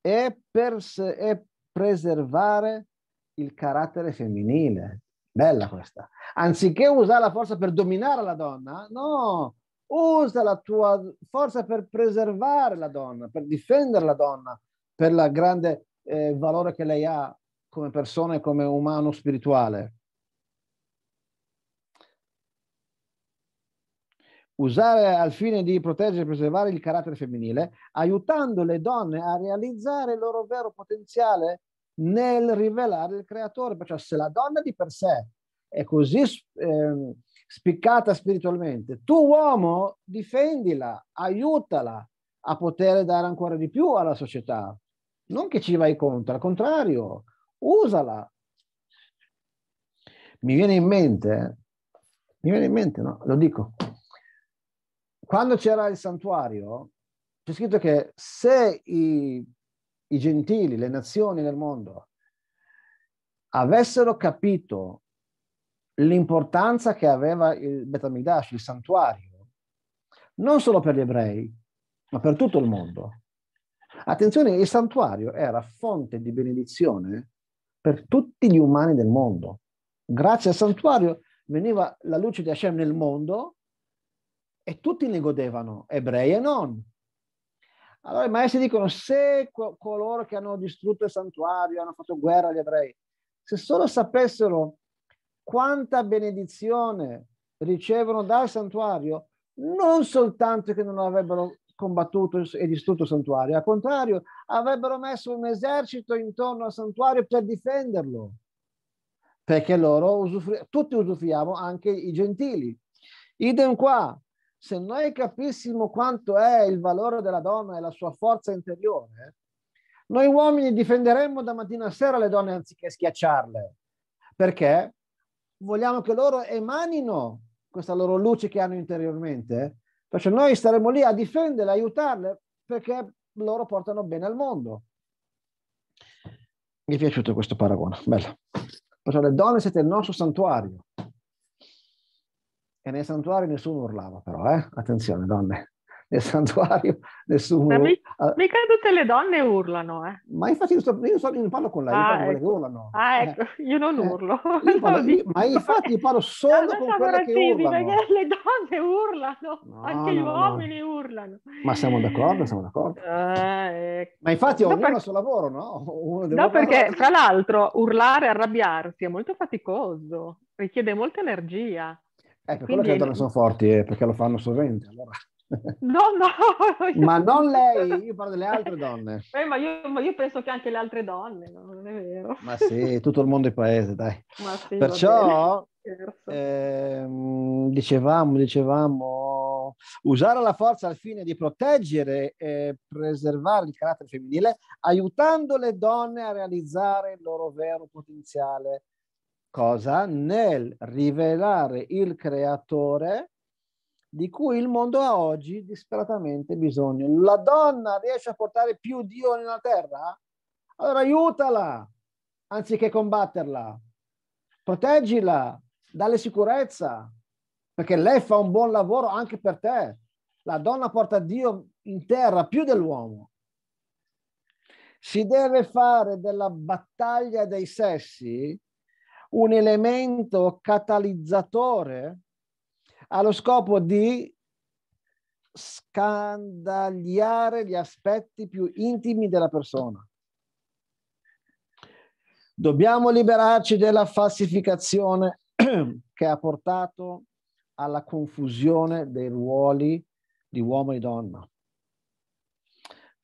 e, pers- e preservare il carattere femminile. Bella questa. Anziché usare la forza per dominare la donna, no, usa la tua forza per preservare la donna, per difendere la donna, per il grande eh, valore che lei ha come persona e come umano spirituale. usare al fine di proteggere e preservare il carattere femminile, aiutando le donne a realizzare il loro vero potenziale nel rivelare il creatore. Perciò se la donna di per sé è così eh, spiccata spiritualmente, tu uomo difendila, aiutala a poter dare ancora di più alla società. Non che ci vai contro, al contrario, usala. Mi viene in mente, mi viene in mente, no? Lo dico, quando c'era il santuario, c'è scritto che se i, i gentili, le nazioni del mondo, avessero capito l'importanza che aveva il Betamidash, il santuario, non solo per gli ebrei, ma per tutto il mondo. Attenzione, il santuario era fonte di benedizione per tutti gli umani del mondo. Grazie al santuario veniva la luce di Hashem nel mondo e tutti ne godevano, ebrei e non. Allora i maestri dicono, se coloro che hanno distrutto il santuario, hanno fatto guerra agli ebrei, se solo sapessero quanta benedizione ricevono dal santuario, non soltanto che non avrebbero combattuto e distrutto il santuario, al contrario, avrebbero messo un esercito intorno al santuario per difenderlo, perché loro usufru- tutti usufruiamo anche i gentili. Idem qua, se noi capissimo quanto è il valore della donna e la sua forza interiore, noi uomini difenderemmo da mattina a sera le donne anziché schiacciarle, perché vogliamo che loro emanino questa loro luce che hanno interiormente, perciò noi staremo lì a difenderle, aiutarle, perché loro portano bene al mondo. Mi è piaciuto questo paragone, bello. Perciò le donne siete il nostro santuario, e nel santuario nessuno urlava però, eh? Attenzione donne, nel santuario nessuno... Ma mi, ah. mica tutte le donne urlano, eh? Ma infatti io, sto, io, so, io parlo con lei, ah, parlo ecco. che urlano. Ah eh. ecco, io non eh, urlo. Eh, io parlo, io, ma infatti io parlo solo no, con quelle che urlano. Perché le donne urlano, no, anche no, gli uomini urlano. Ma siamo d'accordo, siamo d'accordo. Eh, ecco. Ma infatti ognuno ha il suo lavoro, no? no perché fra l'altro urlare e arrabbiarsi è molto faticoso, richiede molta energia. Eh, per Quindi... quello che le donne sono forti, eh, perché lo fanno sovente. Allora. No, no. ma non lei, io parlo delle altre donne. Eh, ma, io, ma, io, penso che anche le altre donne, no? non è vero. Ma sì, tutto il mondo è paese, dai. Ma Sì, Perciò, eh, dicevamo, dicevamo, usare la forza al fine di proteggere e preservare il carattere femminile, aiutando le donne a realizzare il loro vero potenziale cosa? Nel rivelare il creatore di cui il mondo ha oggi disperatamente bisogno. La donna riesce a portare più Dio nella terra? Allora aiutala anziché combatterla. Proteggila, dalle sicurezza, perché lei fa un buon lavoro anche per te. La donna porta Dio in terra più dell'uomo. Si deve fare della battaglia dei sessi un elemento catalizzatore allo scopo di scandagliare gli aspetti più intimi della persona. Dobbiamo liberarci della falsificazione che ha portato alla confusione dei ruoli di uomo e donna.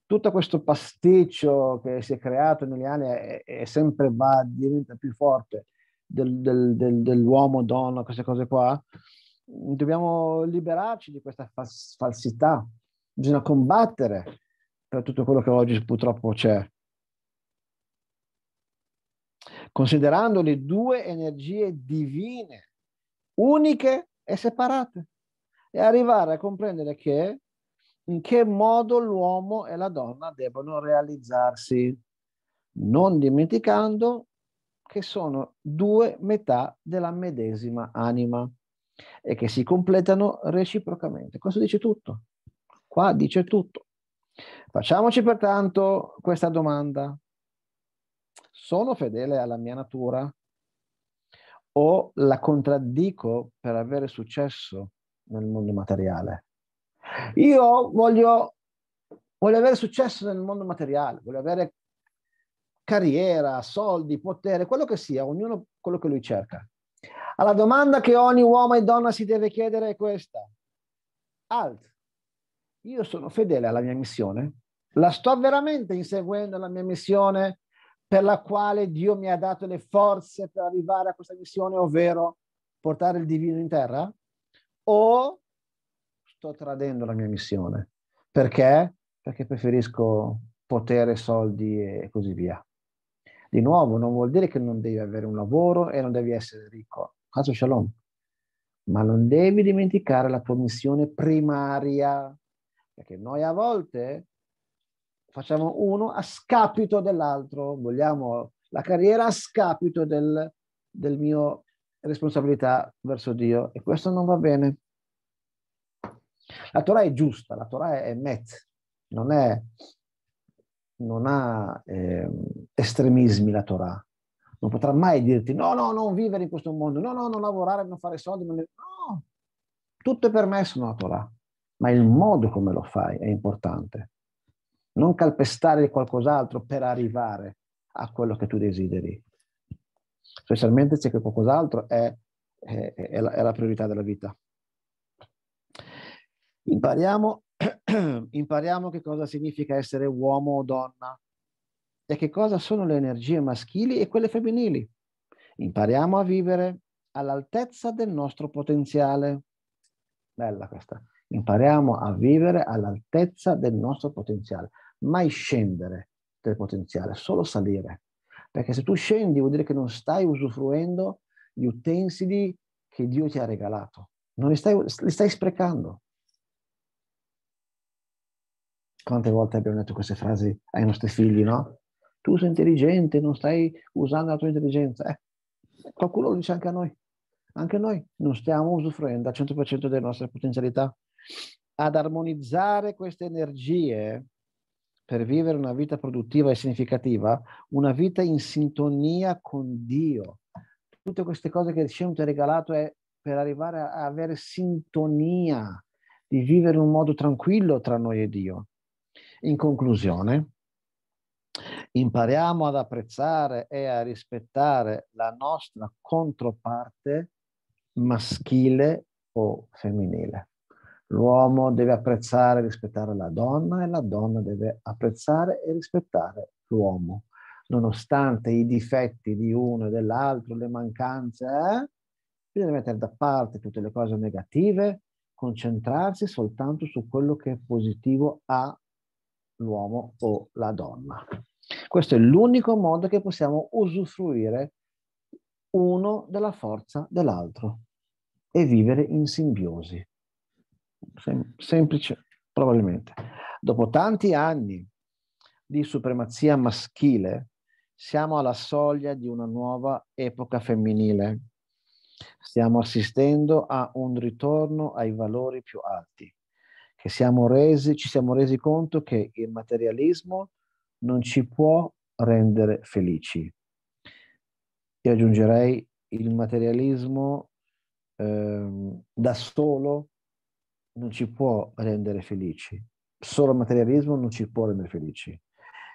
Tutto questo pasticcio che si è creato negli anni e sempre va, diventa più forte del, del, del, dell'uomo, donna, queste cose qua, dobbiamo liberarci di questa fas- falsità, bisogna combattere per tutto quello che oggi purtroppo c'è. Considerando le due energie divine, uniche e separate, e arrivare a comprendere che in che modo l'uomo e la donna devono realizzarsi, non dimenticando che sono due metà della medesima anima e che si completano reciprocamente. Questo dice tutto. Qua dice tutto. Facciamoci pertanto questa domanda. Sono fedele alla mia natura o la contraddico per avere successo nel mondo materiale? Io voglio, voglio avere successo nel mondo materiale, voglio avere carriera, soldi, potere, quello che sia, ognuno quello che lui cerca. Alla domanda che ogni uomo e donna si deve chiedere è questa. Alt, io sono fedele alla mia missione? La sto veramente inseguendo la mia missione per la quale Dio mi ha dato le forze per arrivare a questa missione, ovvero portare il divino in terra? O sto tradendo la mia missione? Perché? Perché preferisco potere, soldi e così via. Di nuovo, non vuol dire che non devi avere un lavoro e non devi essere ricco. Caso shalom. Ma non devi dimenticare la tua missione primaria, perché noi a volte facciamo uno a scapito dell'altro, vogliamo la carriera a scapito del, del mio responsabilità verso Dio e questo non va bene. La Torah è giusta, la Torah è met, non, è, non ha eh, estremismi la Torah. Non potrà mai dirti no, no, non vivere in questo mondo, no, no, non lavorare, non fare soldi. Non... No, tutto è permesso nella Torah, ma il modo come lo fai è importante. Non calpestare qualcos'altro per arrivare a quello che tu desideri. Specialmente se qualcos'altro è, è, è, la, è la priorità della vita. Impariamo, impariamo che cosa significa essere uomo o donna e che cosa sono le energie maschili e quelle femminili. Impariamo a vivere all'altezza del nostro potenziale. Bella questa. Impariamo a vivere all'altezza del nostro potenziale. Mai scendere del potenziale, solo salire. Perché se tu scendi vuol dire che non stai usufruendo gli utensili che Dio ti ha regalato. Non li stai, li stai sprecando. Quante volte abbiamo detto queste frasi ai nostri figli, no? tu sei intelligente, non stai usando la tua intelligenza. Eh, qualcuno lo dice anche a noi. Anche noi non stiamo usufruendo al 100% delle nostre potenzialità. Ad armonizzare queste energie per vivere una vita produttiva e significativa, una vita in sintonia con Dio. Tutte queste cose che il Shem ti ha regalato è per arrivare a avere sintonia, di vivere in un modo tranquillo tra noi e Dio. In conclusione, impariamo ad apprezzare e a rispettare la nostra controparte maschile o femminile. L'uomo deve apprezzare e rispettare la donna e la donna deve apprezzare e rispettare l'uomo. Nonostante i difetti di uno e dell'altro, le mancanze, eh, bisogna mettere da parte tutte le cose negative, concentrarsi soltanto su quello che è positivo all'uomo o la donna. Questo è l'unico modo che possiamo usufruire uno della forza dell'altro e vivere in simbiosi. Sem- semplice, probabilmente. Dopo tanti anni di supremazia maschile, siamo alla soglia di una nuova epoca femminile. Stiamo assistendo a un ritorno ai valori più alti, che siamo resi, ci siamo resi conto che il materialismo non ci può rendere felici. Io aggiungerei il materialismo eh, da solo non ci può rendere felici, solo il materialismo non ci può rendere felici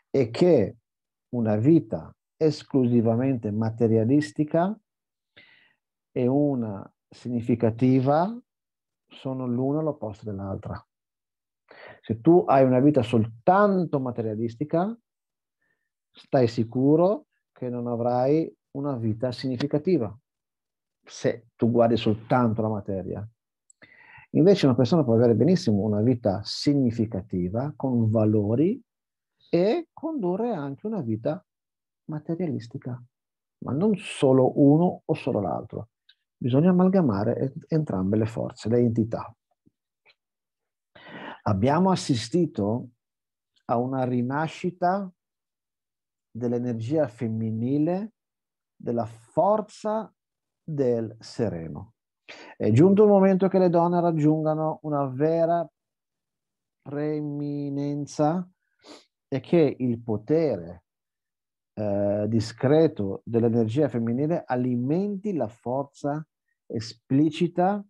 e che una vita esclusivamente materialistica e una significativa sono l'una l'opposto dell'altra. Se tu hai una vita soltanto materialistica, stai sicuro che non avrai una vita significativa se tu guardi soltanto la materia. Invece una persona può avere benissimo una vita significativa, con valori e condurre anche una vita materialistica, ma non solo uno o solo l'altro. Bisogna amalgamare entrambe le forze, le entità. Abbiamo assistito a una rinascita dell'energia femminile, della forza del sereno. È giunto il momento che le donne raggiungano una vera preeminenza e che il potere eh, discreto dell'energia femminile alimenti la forza esplicita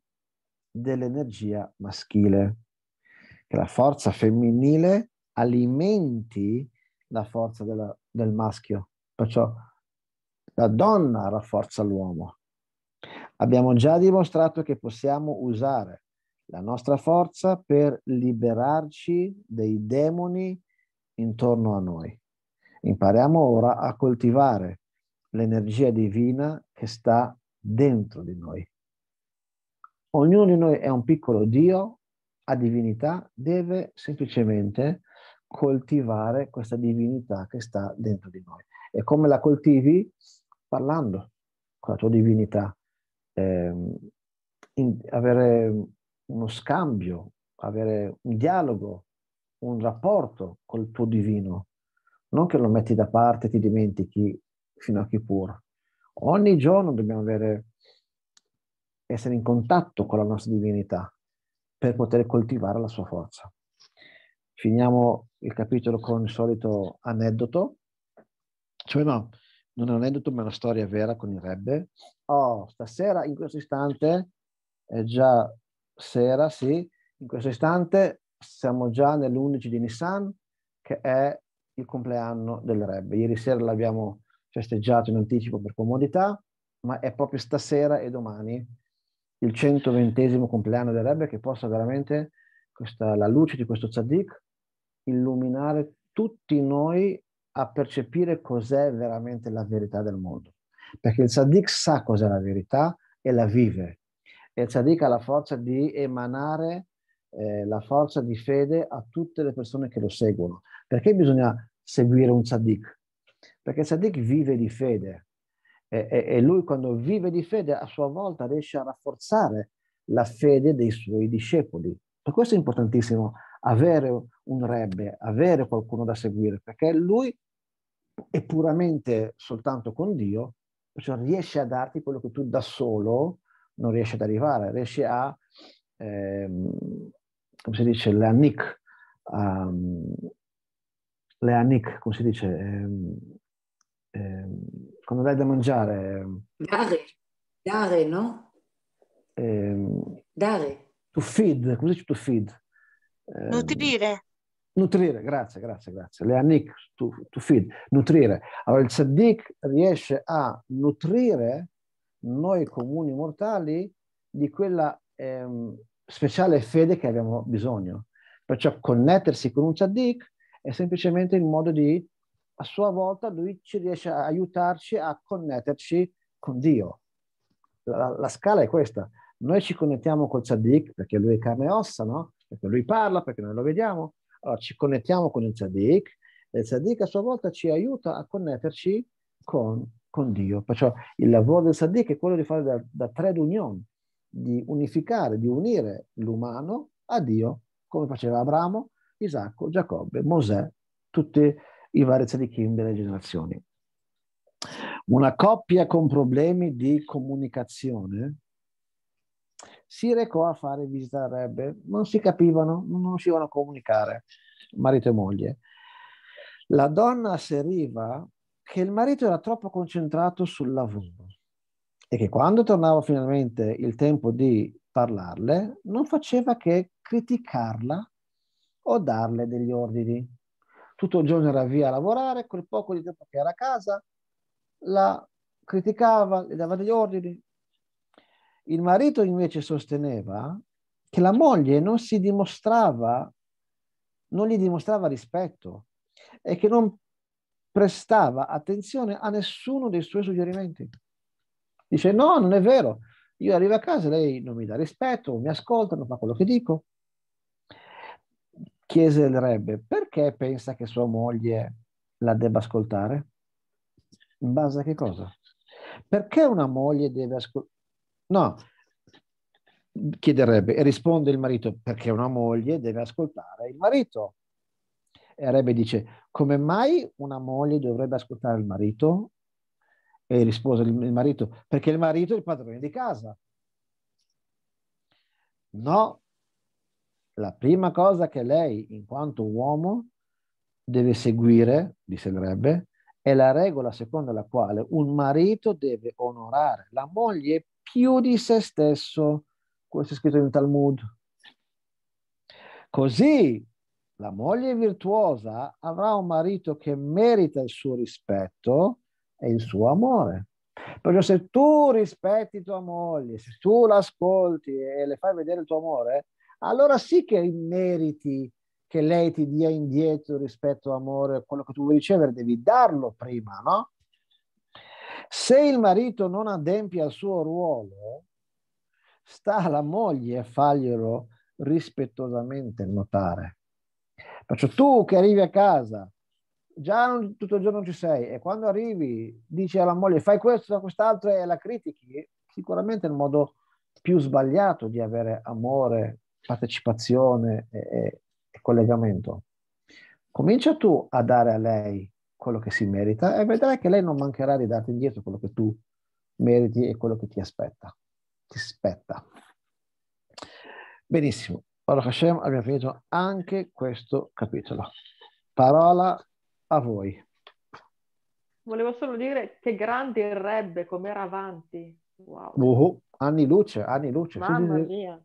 dell'energia maschile che la forza femminile alimenti la forza della, del maschio, perciò la donna rafforza l'uomo. Abbiamo già dimostrato che possiamo usare la nostra forza per liberarci dei demoni intorno a noi. Impariamo ora a coltivare l'energia divina che sta dentro di noi. Ognuno di noi è un piccolo Dio a divinità deve semplicemente coltivare questa divinità che sta dentro di noi. E come la coltivi? Parlando con la tua divinità, eh, in, avere uno scambio, avere un dialogo, un rapporto col tuo divino, non che lo metti da parte e ti dimentichi fino a chi pur. Ogni giorno dobbiamo avere, essere in contatto con la nostra divinità, per poter coltivare la sua forza. Finiamo il capitolo con il solito aneddoto, cioè no, non è un aneddoto ma è una storia vera con il Rebbe. Oh, stasera in questo istante, è già sera, sì, in questo istante siamo già nell'11 di Nissan, che è il compleanno del Rebbe. Ieri sera l'abbiamo festeggiato in anticipo per comodità, ma è proprio stasera e domani il 120 compleanno del Rebbe, che possa veramente questa, la luce di questo tzaddik illuminare tutti noi a percepire cos'è veramente la verità del mondo. Perché il tzaddik sa cos'è la verità e la vive. E il tzaddik ha la forza di emanare eh, la forza di fede a tutte le persone che lo seguono. Perché bisogna seguire un tzaddik? Perché il tzaddik vive di fede, e, e lui quando vive di fede a sua volta riesce a rafforzare la fede dei suoi discepoli. Per questo è importantissimo avere un rebbe, avere qualcuno da seguire, perché lui è puramente soltanto con Dio, cioè riesce a darti quello che tu da solo non riesci ad arrivare, riesce a, ehm, come si dice, le anic, um, ehm, le anic, come si dice, ehm, Ehm, quando dai da mangiare... Ehm, dare, dare, no? Eh, dare. To feed, come dici to feed? Eh, nutrire. Nutrire, grazie, grazie, grazie. Le Anik, to, to feed, nutrire. Allora il tzaddik riesce a nutrire noi comuni mortali di quella ehm, speciale fede che abbiamo bisogno. Perciò connettersi con un tzaddik è semplicemente il modo di a sua volta lui ci riesce a aiutarci a connetterci con Dio. La, la scala è questa. Noi ci connettiamo col Tzaddik perché lui è carne e ossa, no? Perché lui parla, perché noi lo vediamo. Allora ci connettiamo con il Tzaddik e il Tzaddik a sua volta ci aiuta a connetterci con, con Dio. Perciò il lavoro del Tzaddik è quello di fare da, da trade union, di unificare, di unire l'umano a Dio, come faceva Abramo, Isacco, Giacobbe, Mosè, tutti i vari tzadikim delle generazioni. Una coppia con problemi di comunicazione si recò a fare visita al Rebbe, non si capivano, non riuscivano a comunicare, marito e moglie. La donna asseriva che il marito era troppo concentrato sul lavoro e che quando tornava finalmente il tempo di parlarle, non faceva che criticarla o darle degli ordini tutto il giorno era via a lavorare, quel poco di tempo che era a casa la criticava, le dava degli ordini. Il marito invece sosteneva che la moglie non si dimostrava, non gli dimostrava rispetto e che non prestava attenzione a nessuno dei suoi suggerimenti. Dice no, non è vero, io arrivo a casa, lei non mi dà rispetto, non mi ascolta, non fa quello che dico chiese il Rebbe perché pensa che sua moglie la debba ascoltare? In base a che cosa? Perché una moglie deve ascoltare? No, chiederebbe e risponde il marito perché una moglie deve ascoltare il marito. E Rebbe dice come mai una moglie dovrebbe ascoltare il marito? E rispose il marito perché il marito è il padrone di casa. No, la prima cosa che lei, in quanto uomo, deve seguire, bisognerebbe, è la regola secondo la quale un marito deve onorare la moglie più di se stesso. Questo è scritto in Talmud. Così la moglie virtuosa avrà un marito che merita il suo rispetto e il suo amore. Perché se tu rispetti tua moglie, se tu l'ascolti e le fai vedere il tuo amore, allora sì che meriti che lei ti dia indietro rispetto amore a quello che tu vuoi ricevere, devi darlo prima, no? Se il marito non adempia al suo ruolo, sta alla moglie a farglielo rispettosamente notare. Perciò tu che arrivi a casa, già non, tutto il giorno ci sei, e quando arrivi dici alla moglie fai questo, quest'altro e la critichi, sicuramente è il modo più sbagliato di avere amore partecipazione e, e, e collegamento. Comincia tu a dare a lei quello che si merita e vedrai che lei non mancherà di darti indietro quello che tu meriti e quello che ti aspetta. Ti spetta. Benissimo. Baruch Hashem, abbiamo finito anche questo capitolo. Parola a voi. Volevo solo dire che grande il Rebbe, come era avanti. Wow. Uh, anni luce, anni luce. Mamma sì, mia.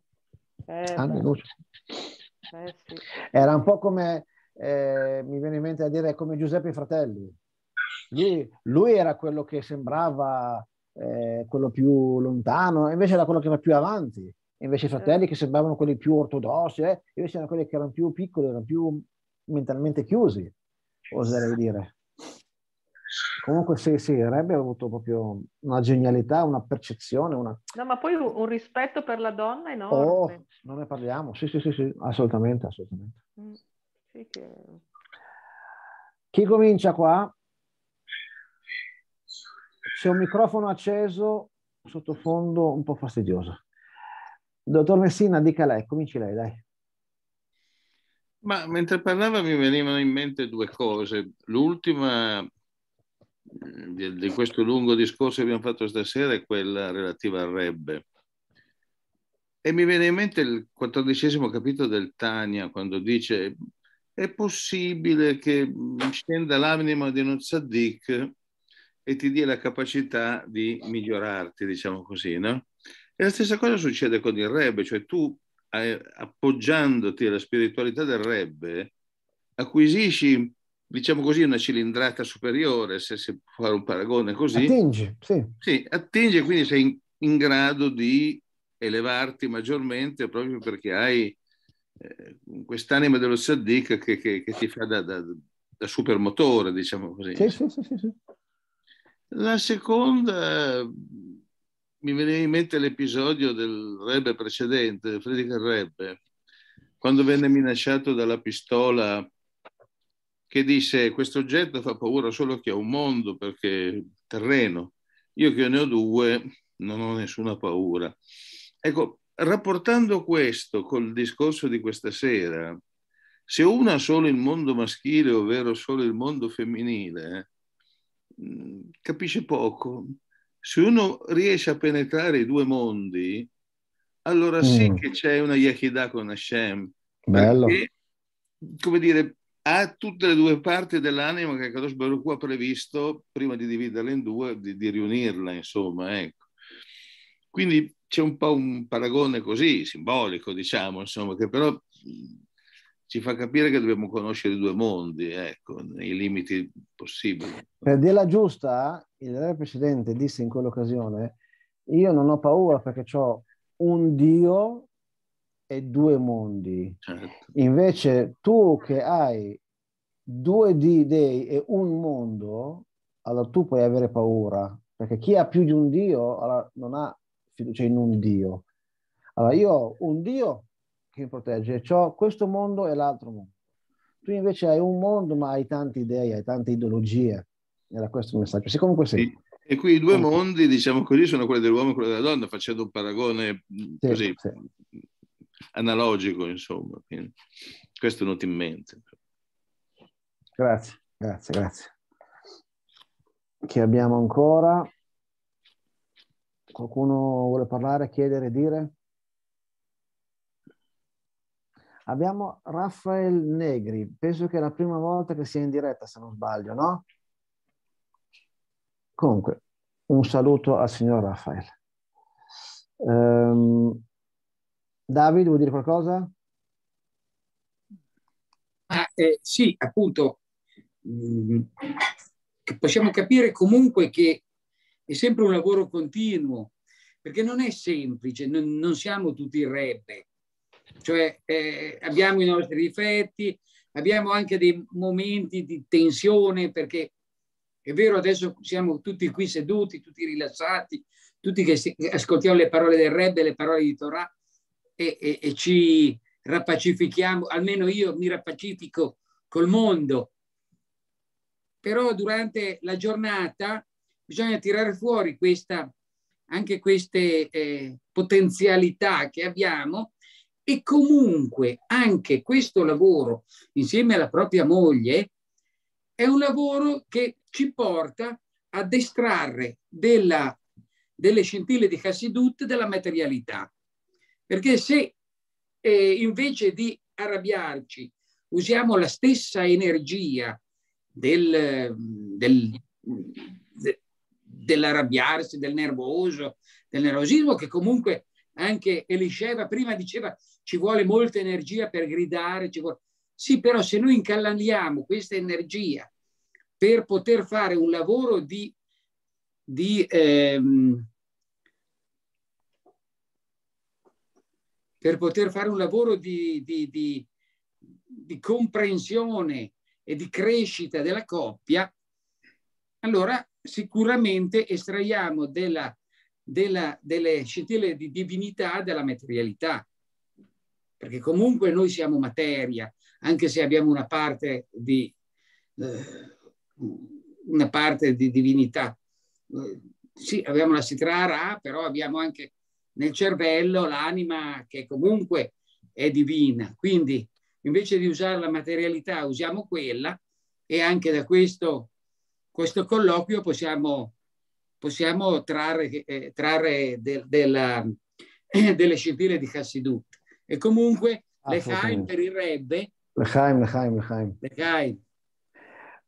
Eh, anni luce. Eh, sì. Era un po' come, eh, mi viene in mente a dire, come Giuseppe Fratelli. Lui, lui era quello che sembrava eh, quello più lontano, invece era quello che va più avanti. Invece i fratelli che sembravano quelli più ortodossi, eh, invece erano quelli che erano più piccoli, erano più mentalmente chiusi, oserei dire. Comunque sì, sì, avrebbe avuto proprio una genialità, una percezione, una... No, ma poi un rispetto per la donna no. Oh, non ne parliamo, sì, sì, sì, sì assolutamente, assolutamente. Mm, sì che... Chi comincia qua? C'è un microfono acceso, sottofondo un po' fastidioso. Dottor Messina, dica lei, cominci lei, dai. Ma mentre parlava mi venivano in mente due cose. L'ultima Mm, di, di questo lungo discorso che abbiamo fatto stasera è quella relativa al Rebbe. E mi viene in mente il quattordicesimo capitolo del Tania, quando dice è possibile che scenda l'anima di uno tzaddik e ti dia la capacità di migliorarti, diciamo così, no? E la stessa cosa succede con il Rebbe, cioè tu eh, appoggiandoti alla spiritualità del Rebbe acquisisci diciamo così, una cilindrata superiore, se si può fare un paragone così. Attinge, sì. Sì, attingi quindi sei in, in, grado di elevarti maggiormente proprio perché hai eh, quest'anima dello Saddiq che, che, che, ti fa da, da, da supermotore, diciamo così. Sì, sì, sì, La seconda, mi veniva in mente l'episodio del Rebbe precedente, Friedrich Rebbe, quando venne minacciato dalla pistola che disse questo oggetto fa paura solo chi ha un mondo perché terreno, io che ne ho due non ho nessuna paura. Ecco, rapportando questo col discorso di questa sera, se uno ha solo il mondo maschile, ovvero solo il mondo femminile, mm, capisce poco. Se uno riesce a penetrare i due mondi, allora sì mm. che c'è una Yechida con Hashem. Bello. Perché, come dire, ha tutte le due parti dell'anima che Kadosh Baruch ha previsto prima di dividerle in due, di, di riunirla, insomma. Ecco. Quindi c'è un po' un paragone così, simbolico, diciamo, insomma, che però ci fa capire che dobbiamo conoscere i due mondi, ecco, nei limiti possibili. Per dirla giusta, il re precedente disse in quell'occasione, io non ho paura perché ho un Dio e due mondi. Certo. Invece tu che hai due di dei e un mondo, allora tu puoi avere paura, perché chi ha più di un Dio allora non ha fiducia in un Dio. Allora io ho un Dio che mi protegge, ho questo mondo e l'altro mondo. Tu invece hai un mondo ma hai tante idee, hai tante ideologie. Era questo il messaggio. Sì, comunque sì. E qui i due mondi, diciamo così, sono quelli dell'uomo e quelli della donna, facendo un paragone mm, sì, così, sì analogico, insomma. Quindi questo è noto in mente. Grazie, grazie, grazie. Chi abbiamo ancora? Qualcuno vuole parlare, chiedere, dire? Abbiamo Raffaele Negri, penso che è la prima volta che sia in diretta, se non sbaglio, no? Comunque, un saluto al signor Raffaele. Um, Davide, vuoi dire qualcosa? Ah, eh, sì, appunto, mh, mm, possiamo capire comunque che è sempre un lavoro continuo, perché non è semplice, non, non siamo tutti in rebbe, cioè eh, abbiamo i nostri difetti, abbiamo anche dei momenti di tensione, perché è vero, adesso siamo tutti qui seduti, tutti rilassati, tutti che ascoltiamo le parole del Rebbe, le parole di Torah, e, e, e ci rapacifichiamo, almeno io mi rapacifico col mondo. Però durante la giornata bisogna tirare fuori questa, anche queste eh, potenzialità che abbiamo e comunque anche questo lavoro insieme alla propria moglie è un lavoro che ci porta ad estrarre della, delle scintille di Hassidut della materialità. Perché se eh, invece di arrabbiarci usiamo la stessa energia del, del, de, dell'arrabbiarsi, del nervoso, del nervosismo, che comunque anche Eliseva prima diceva ci vuole molta energia per gridare, vuole... sì però se noi incalaniamo questa energia per poter fare un lavoro di, di ehm, per poter fare un lavoro di, di, di, di comprensione e di crescita della coppia, allora sicuramente estraiamo della, della, delle scintille di divinità dalla materialità, perché comunque noi siamo materia, anche se abbiamo una parte di, eh, una parte di divinità. Eh, sì, abbiamo la Sitrara, però abbiamo anche nel cervello l'anima che comunque è divina. Quindi invece di usare la materialità usiamo quella e anche da questo, questo colloquio possiamo, possiamo trarre, eh, trarre del, della, eh, delle scintille di Hassidut. E comunque ah, Lechaim per il Rebbe. Le le Lechaim, Lechaim, Le Lechaim.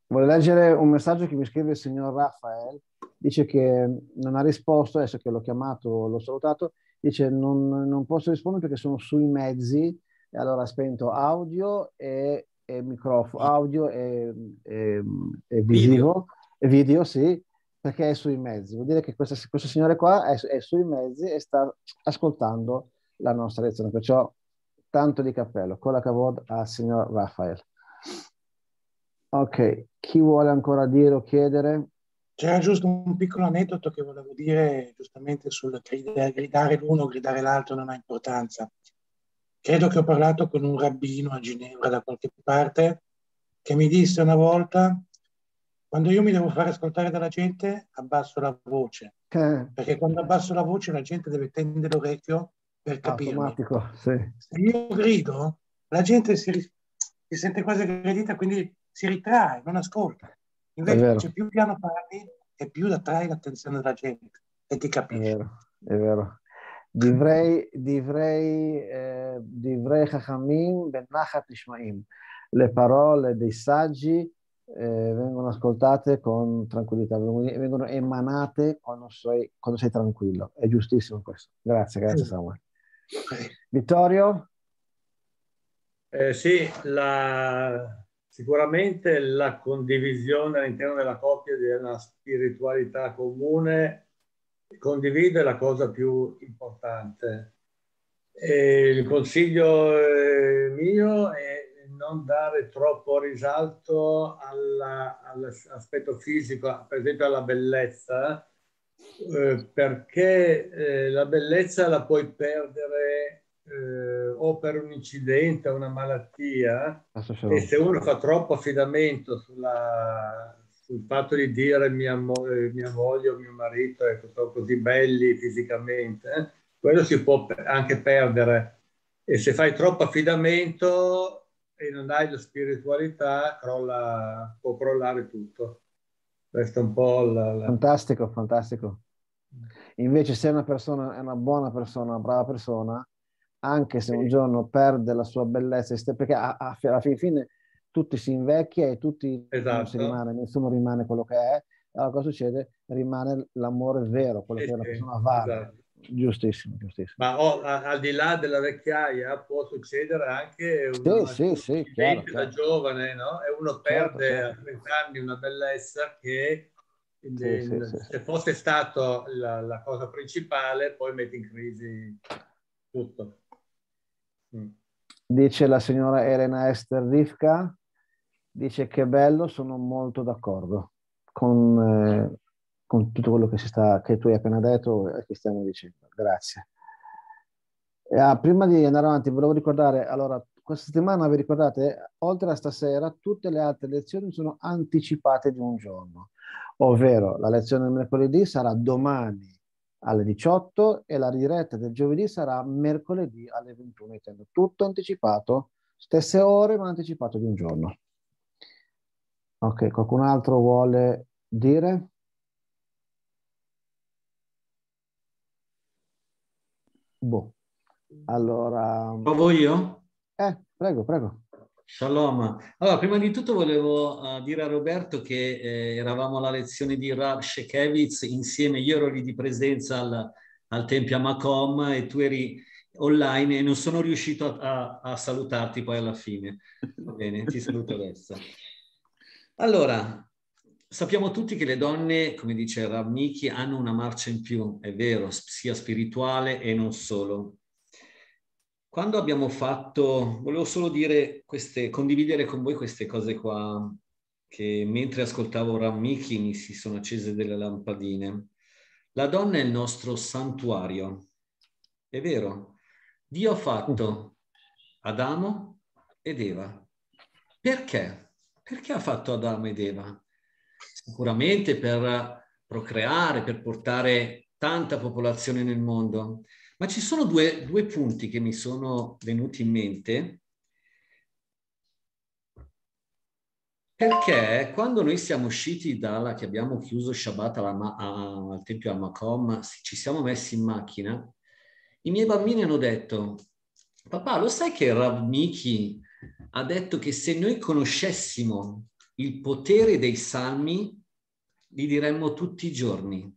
Vorrei leggere un messaggio che mi scrive il signor Raffaele dice che non ha risposto, adesso che l'ho chiamato, l'ho salutato, dice non, non posso rispondere perché sono sui mezzi, e allora ha spento audio e, e microfono, audio e, e, e video, video, sì, perché è sui mezzi. Vuol dire che questa, questo signore qua è, è, sui mezzi e sta ascoltando la nostra lezione, perciò tanto di cappello, con la cavod al signor Raffaele. Ok, chi vuole ancora dire o chiedere? C'era giusto un piccolo aneddoto che volevo dire giustamente sul gridare, gridare l'uno, gridare l'altro non ha importanza. Credo che ho parlato con un rabbino a Ginevra da qualche parte che mi disse una volta, quando io mi devo fare ascoltare dalla gente, abbasso la voce. Okay. Perché quando abbasso la voce la gente deve tendere l'orecchio per capire. Sì. Se io grido, la gente si, si sente quasi aggredita, quindi si ritrae, non ascolta. Invece c'è più piano parli e più attrai l'attenzione della gente e ti capisci. È vero, è vero. דברי, דברי, דברי חכמים בנחת נשמעים. לפרole dei saggi eh, vengono ascoltate con tranquillità, vengono emanate quando sei, quando sei tranquillo. È giustissimo questo. Grazie, grazie mm. Samuel. Vittorio? Eh, sì, la, Sicuramente la condivisione all'interno della coppia di una spiritualità comune, condivide la cosa più importante. E il consiglio eh, mio è non dare troppo risalto all'aspetto fisico, per esempio alla bellezza, eh, perché eh, la bellezza la puoi perdere eh, o per un incidente, una malattia, e se uno fa troppo affidamento sulla, sul fatto di dire mia, eh, mia moglie o mio marito ecco, sono così belli fisicamente, eh, quello si può anche perdere. E se fai troppo affidamento e non hai la spiritualità, crolla, può crollare tutto. Questo è un po' la, la... Fantastico, fantastico. Mm. Invece se una persona è una buona persona, una brava persona, anche se un giorno perde la sua bellezza, perché alla fine tutti si invecchia e tutti esatto. si rimane, nessuno rimane quello che è, allora cosa succede? Rimane l'amore vero, quello eh, che la persona vale. Esatto. Giustissimo, giustissimo. Ma oh, a, al di là della vecchiaia può succedere anche un sì, sì, sì, chiaro, da certo. giovane, no? E uno certo, perde certo, certo. a 30 anni una bellezza che in, in, se fosse stata la, la cosa principale poi mette in crisi tutto. Mm. Dice la signora Elena Esther Rifka, dice che bello, sono molto d'accordo con, eh, con tutto quello che, sta, che, tu hai appena detto e che stiamo dicendo. Grazie. Eh, ah, prima di andare avanti, volevo ricordare, allora, questa settimana vi ricordate, oltre a stasera, tutte le altre lezioni sono anticipate di un giorno, ovvero la lezione del mercoledì sarà domani alle 18 e la diretta del giovedì sarà mercoledì alle 21, tutto anticipato, stesse ore ma anticipato di un giorno. Ok, qualcun altro vuole dire? Boh, allora... Provo io? Eh, prego, prego. Shalom. Allora, prima di tutto volevo uh, dire a Roberto che eh, eravamo alla lezione di Rav Shekevitz insieme, io ero lì di presenza al, al Tempio a Macom e tu eri online e non sono riuscito a, a, a salutarti poi alla fine. Va bene, ti saluto adesso. Allora, sappiamo tutti che le donne, come dice Rav Miki, hanno una marcia in più, è vero, sia spirituale e non solo. Quando abbiamo fatto, volevo solo dire queste, condividere con voi queste cose qua, che mentre ascoltavo Rammiki mi si sono accese delle lampadine. La donna è il nostro santuario, è vero. Dio ha fatto Adamo ed Eva. Perché? Perché ha fatto Adamo ed Eva? Sicuramente per procreare, per portare tanta popolazione nel mondo, ma ci sono due, due punti che mi sono venuti in mente Perché quando noi siamo usciti dalla che abbiamo chiuso Shabbat alla, a, al tempio al Macom, ci siamo messi in macchina, i miei bambini hanno detto: Papà, lo sai che Rav Miki ha detto che se noi conoscessimo il potere dei salmi, li diremmo tutti i giorni.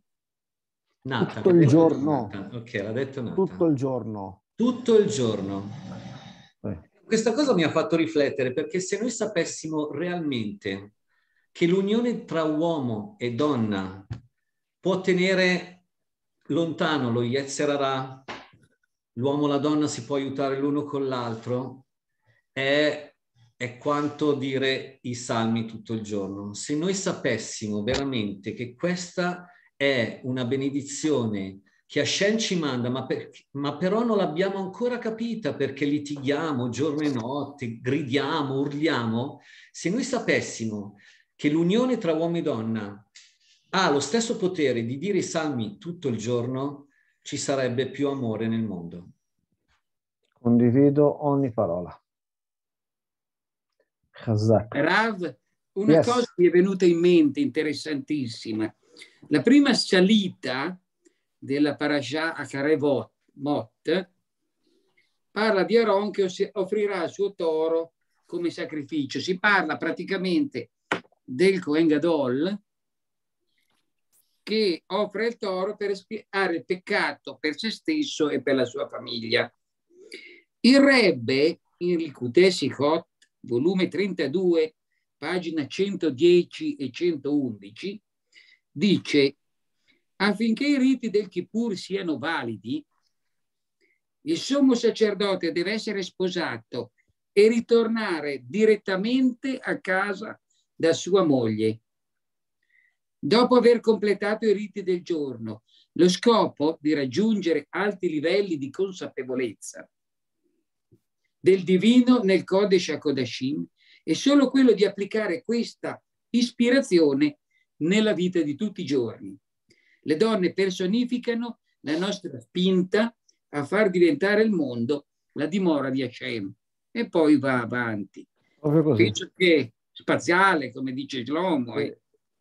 Nata, Tutto il giorno. Nathan. Ok, l'ha detto Nathan. Tutto il giorno. Tutto il giorno. Eh. Questa cosa mi ha fatto riflettere perché se noi sapessimo realmente che l'unione tra uomo e donna può tenere lontano lo Yetzerara, l'uomo e la donna si può aiutare l'uno con l'altro, è, è, quanto dire i salmi tutto il giorno. Se noi sapessimo veramente che questa è è una benedizione che Hashem ci manda, ma, per, ma però non l'abbiamo ancora capita perché litighiamo giorno e notte, gridiamo, urliamo. Se noi sapessimo che l'unione tra uomo e donna ha lo stesso potere di dire i salmi tutto il giorno, ci sarebbe più amore nel mondo. Condivido ogni parola. Chazak. Rav, una yes. cosa mi è venuta in mente interessantissima. La prima salita della Parashah a Karevot Mot parla di Aaron che offrirà il suo toro come sacrificio. Si parla praticamente del Kohen Gadol che offre il toro per espiare il peccato per se stesso e per la sua famiglia. Il Rebbe in Ricutè Sichot, volume 32, pagina 110 e 111, dice affinché i riti del Kippur siano validi, il sommo sacerdote deve essere sposato e ritornare direttamente a casa da sua moglie. Dopo aver completato i riti del giorno, lo scopo di raggiungere alti livelli di consapevolezza del divino nel Kodesh HaKodashim è solo quello di applicare questa ispirazione nella vita di tutti i giorni. Le donne personificano la nostra spinta a far diventare il mondo la dimora di Hashem e poi va avanti. Penso che spaziale, come dice Slomo. Sì, eh.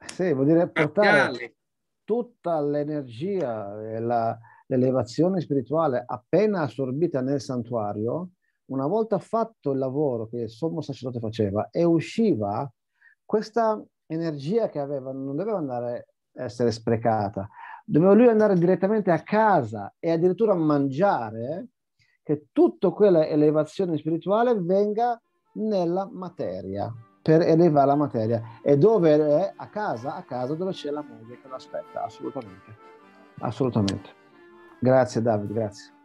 sì, vuol dire portare tutta l'energia la, l'elevazione spirituale appena assorbita nel santuario, una volta fatto il lavoro che il sommo sacerdote faceva e usciva, questa energia che aveva non doveva andare, essere sprecata, doveva lui andare direttamente a casa e addirittura mangiare, che tutta quella elevazione spirituale venga nella materia, per elevare la materia. E dove è? A casa, a casa dove c'è la moglie che lo aspetta, assolutamente. Assolutamente. Grazie Davide, grazie.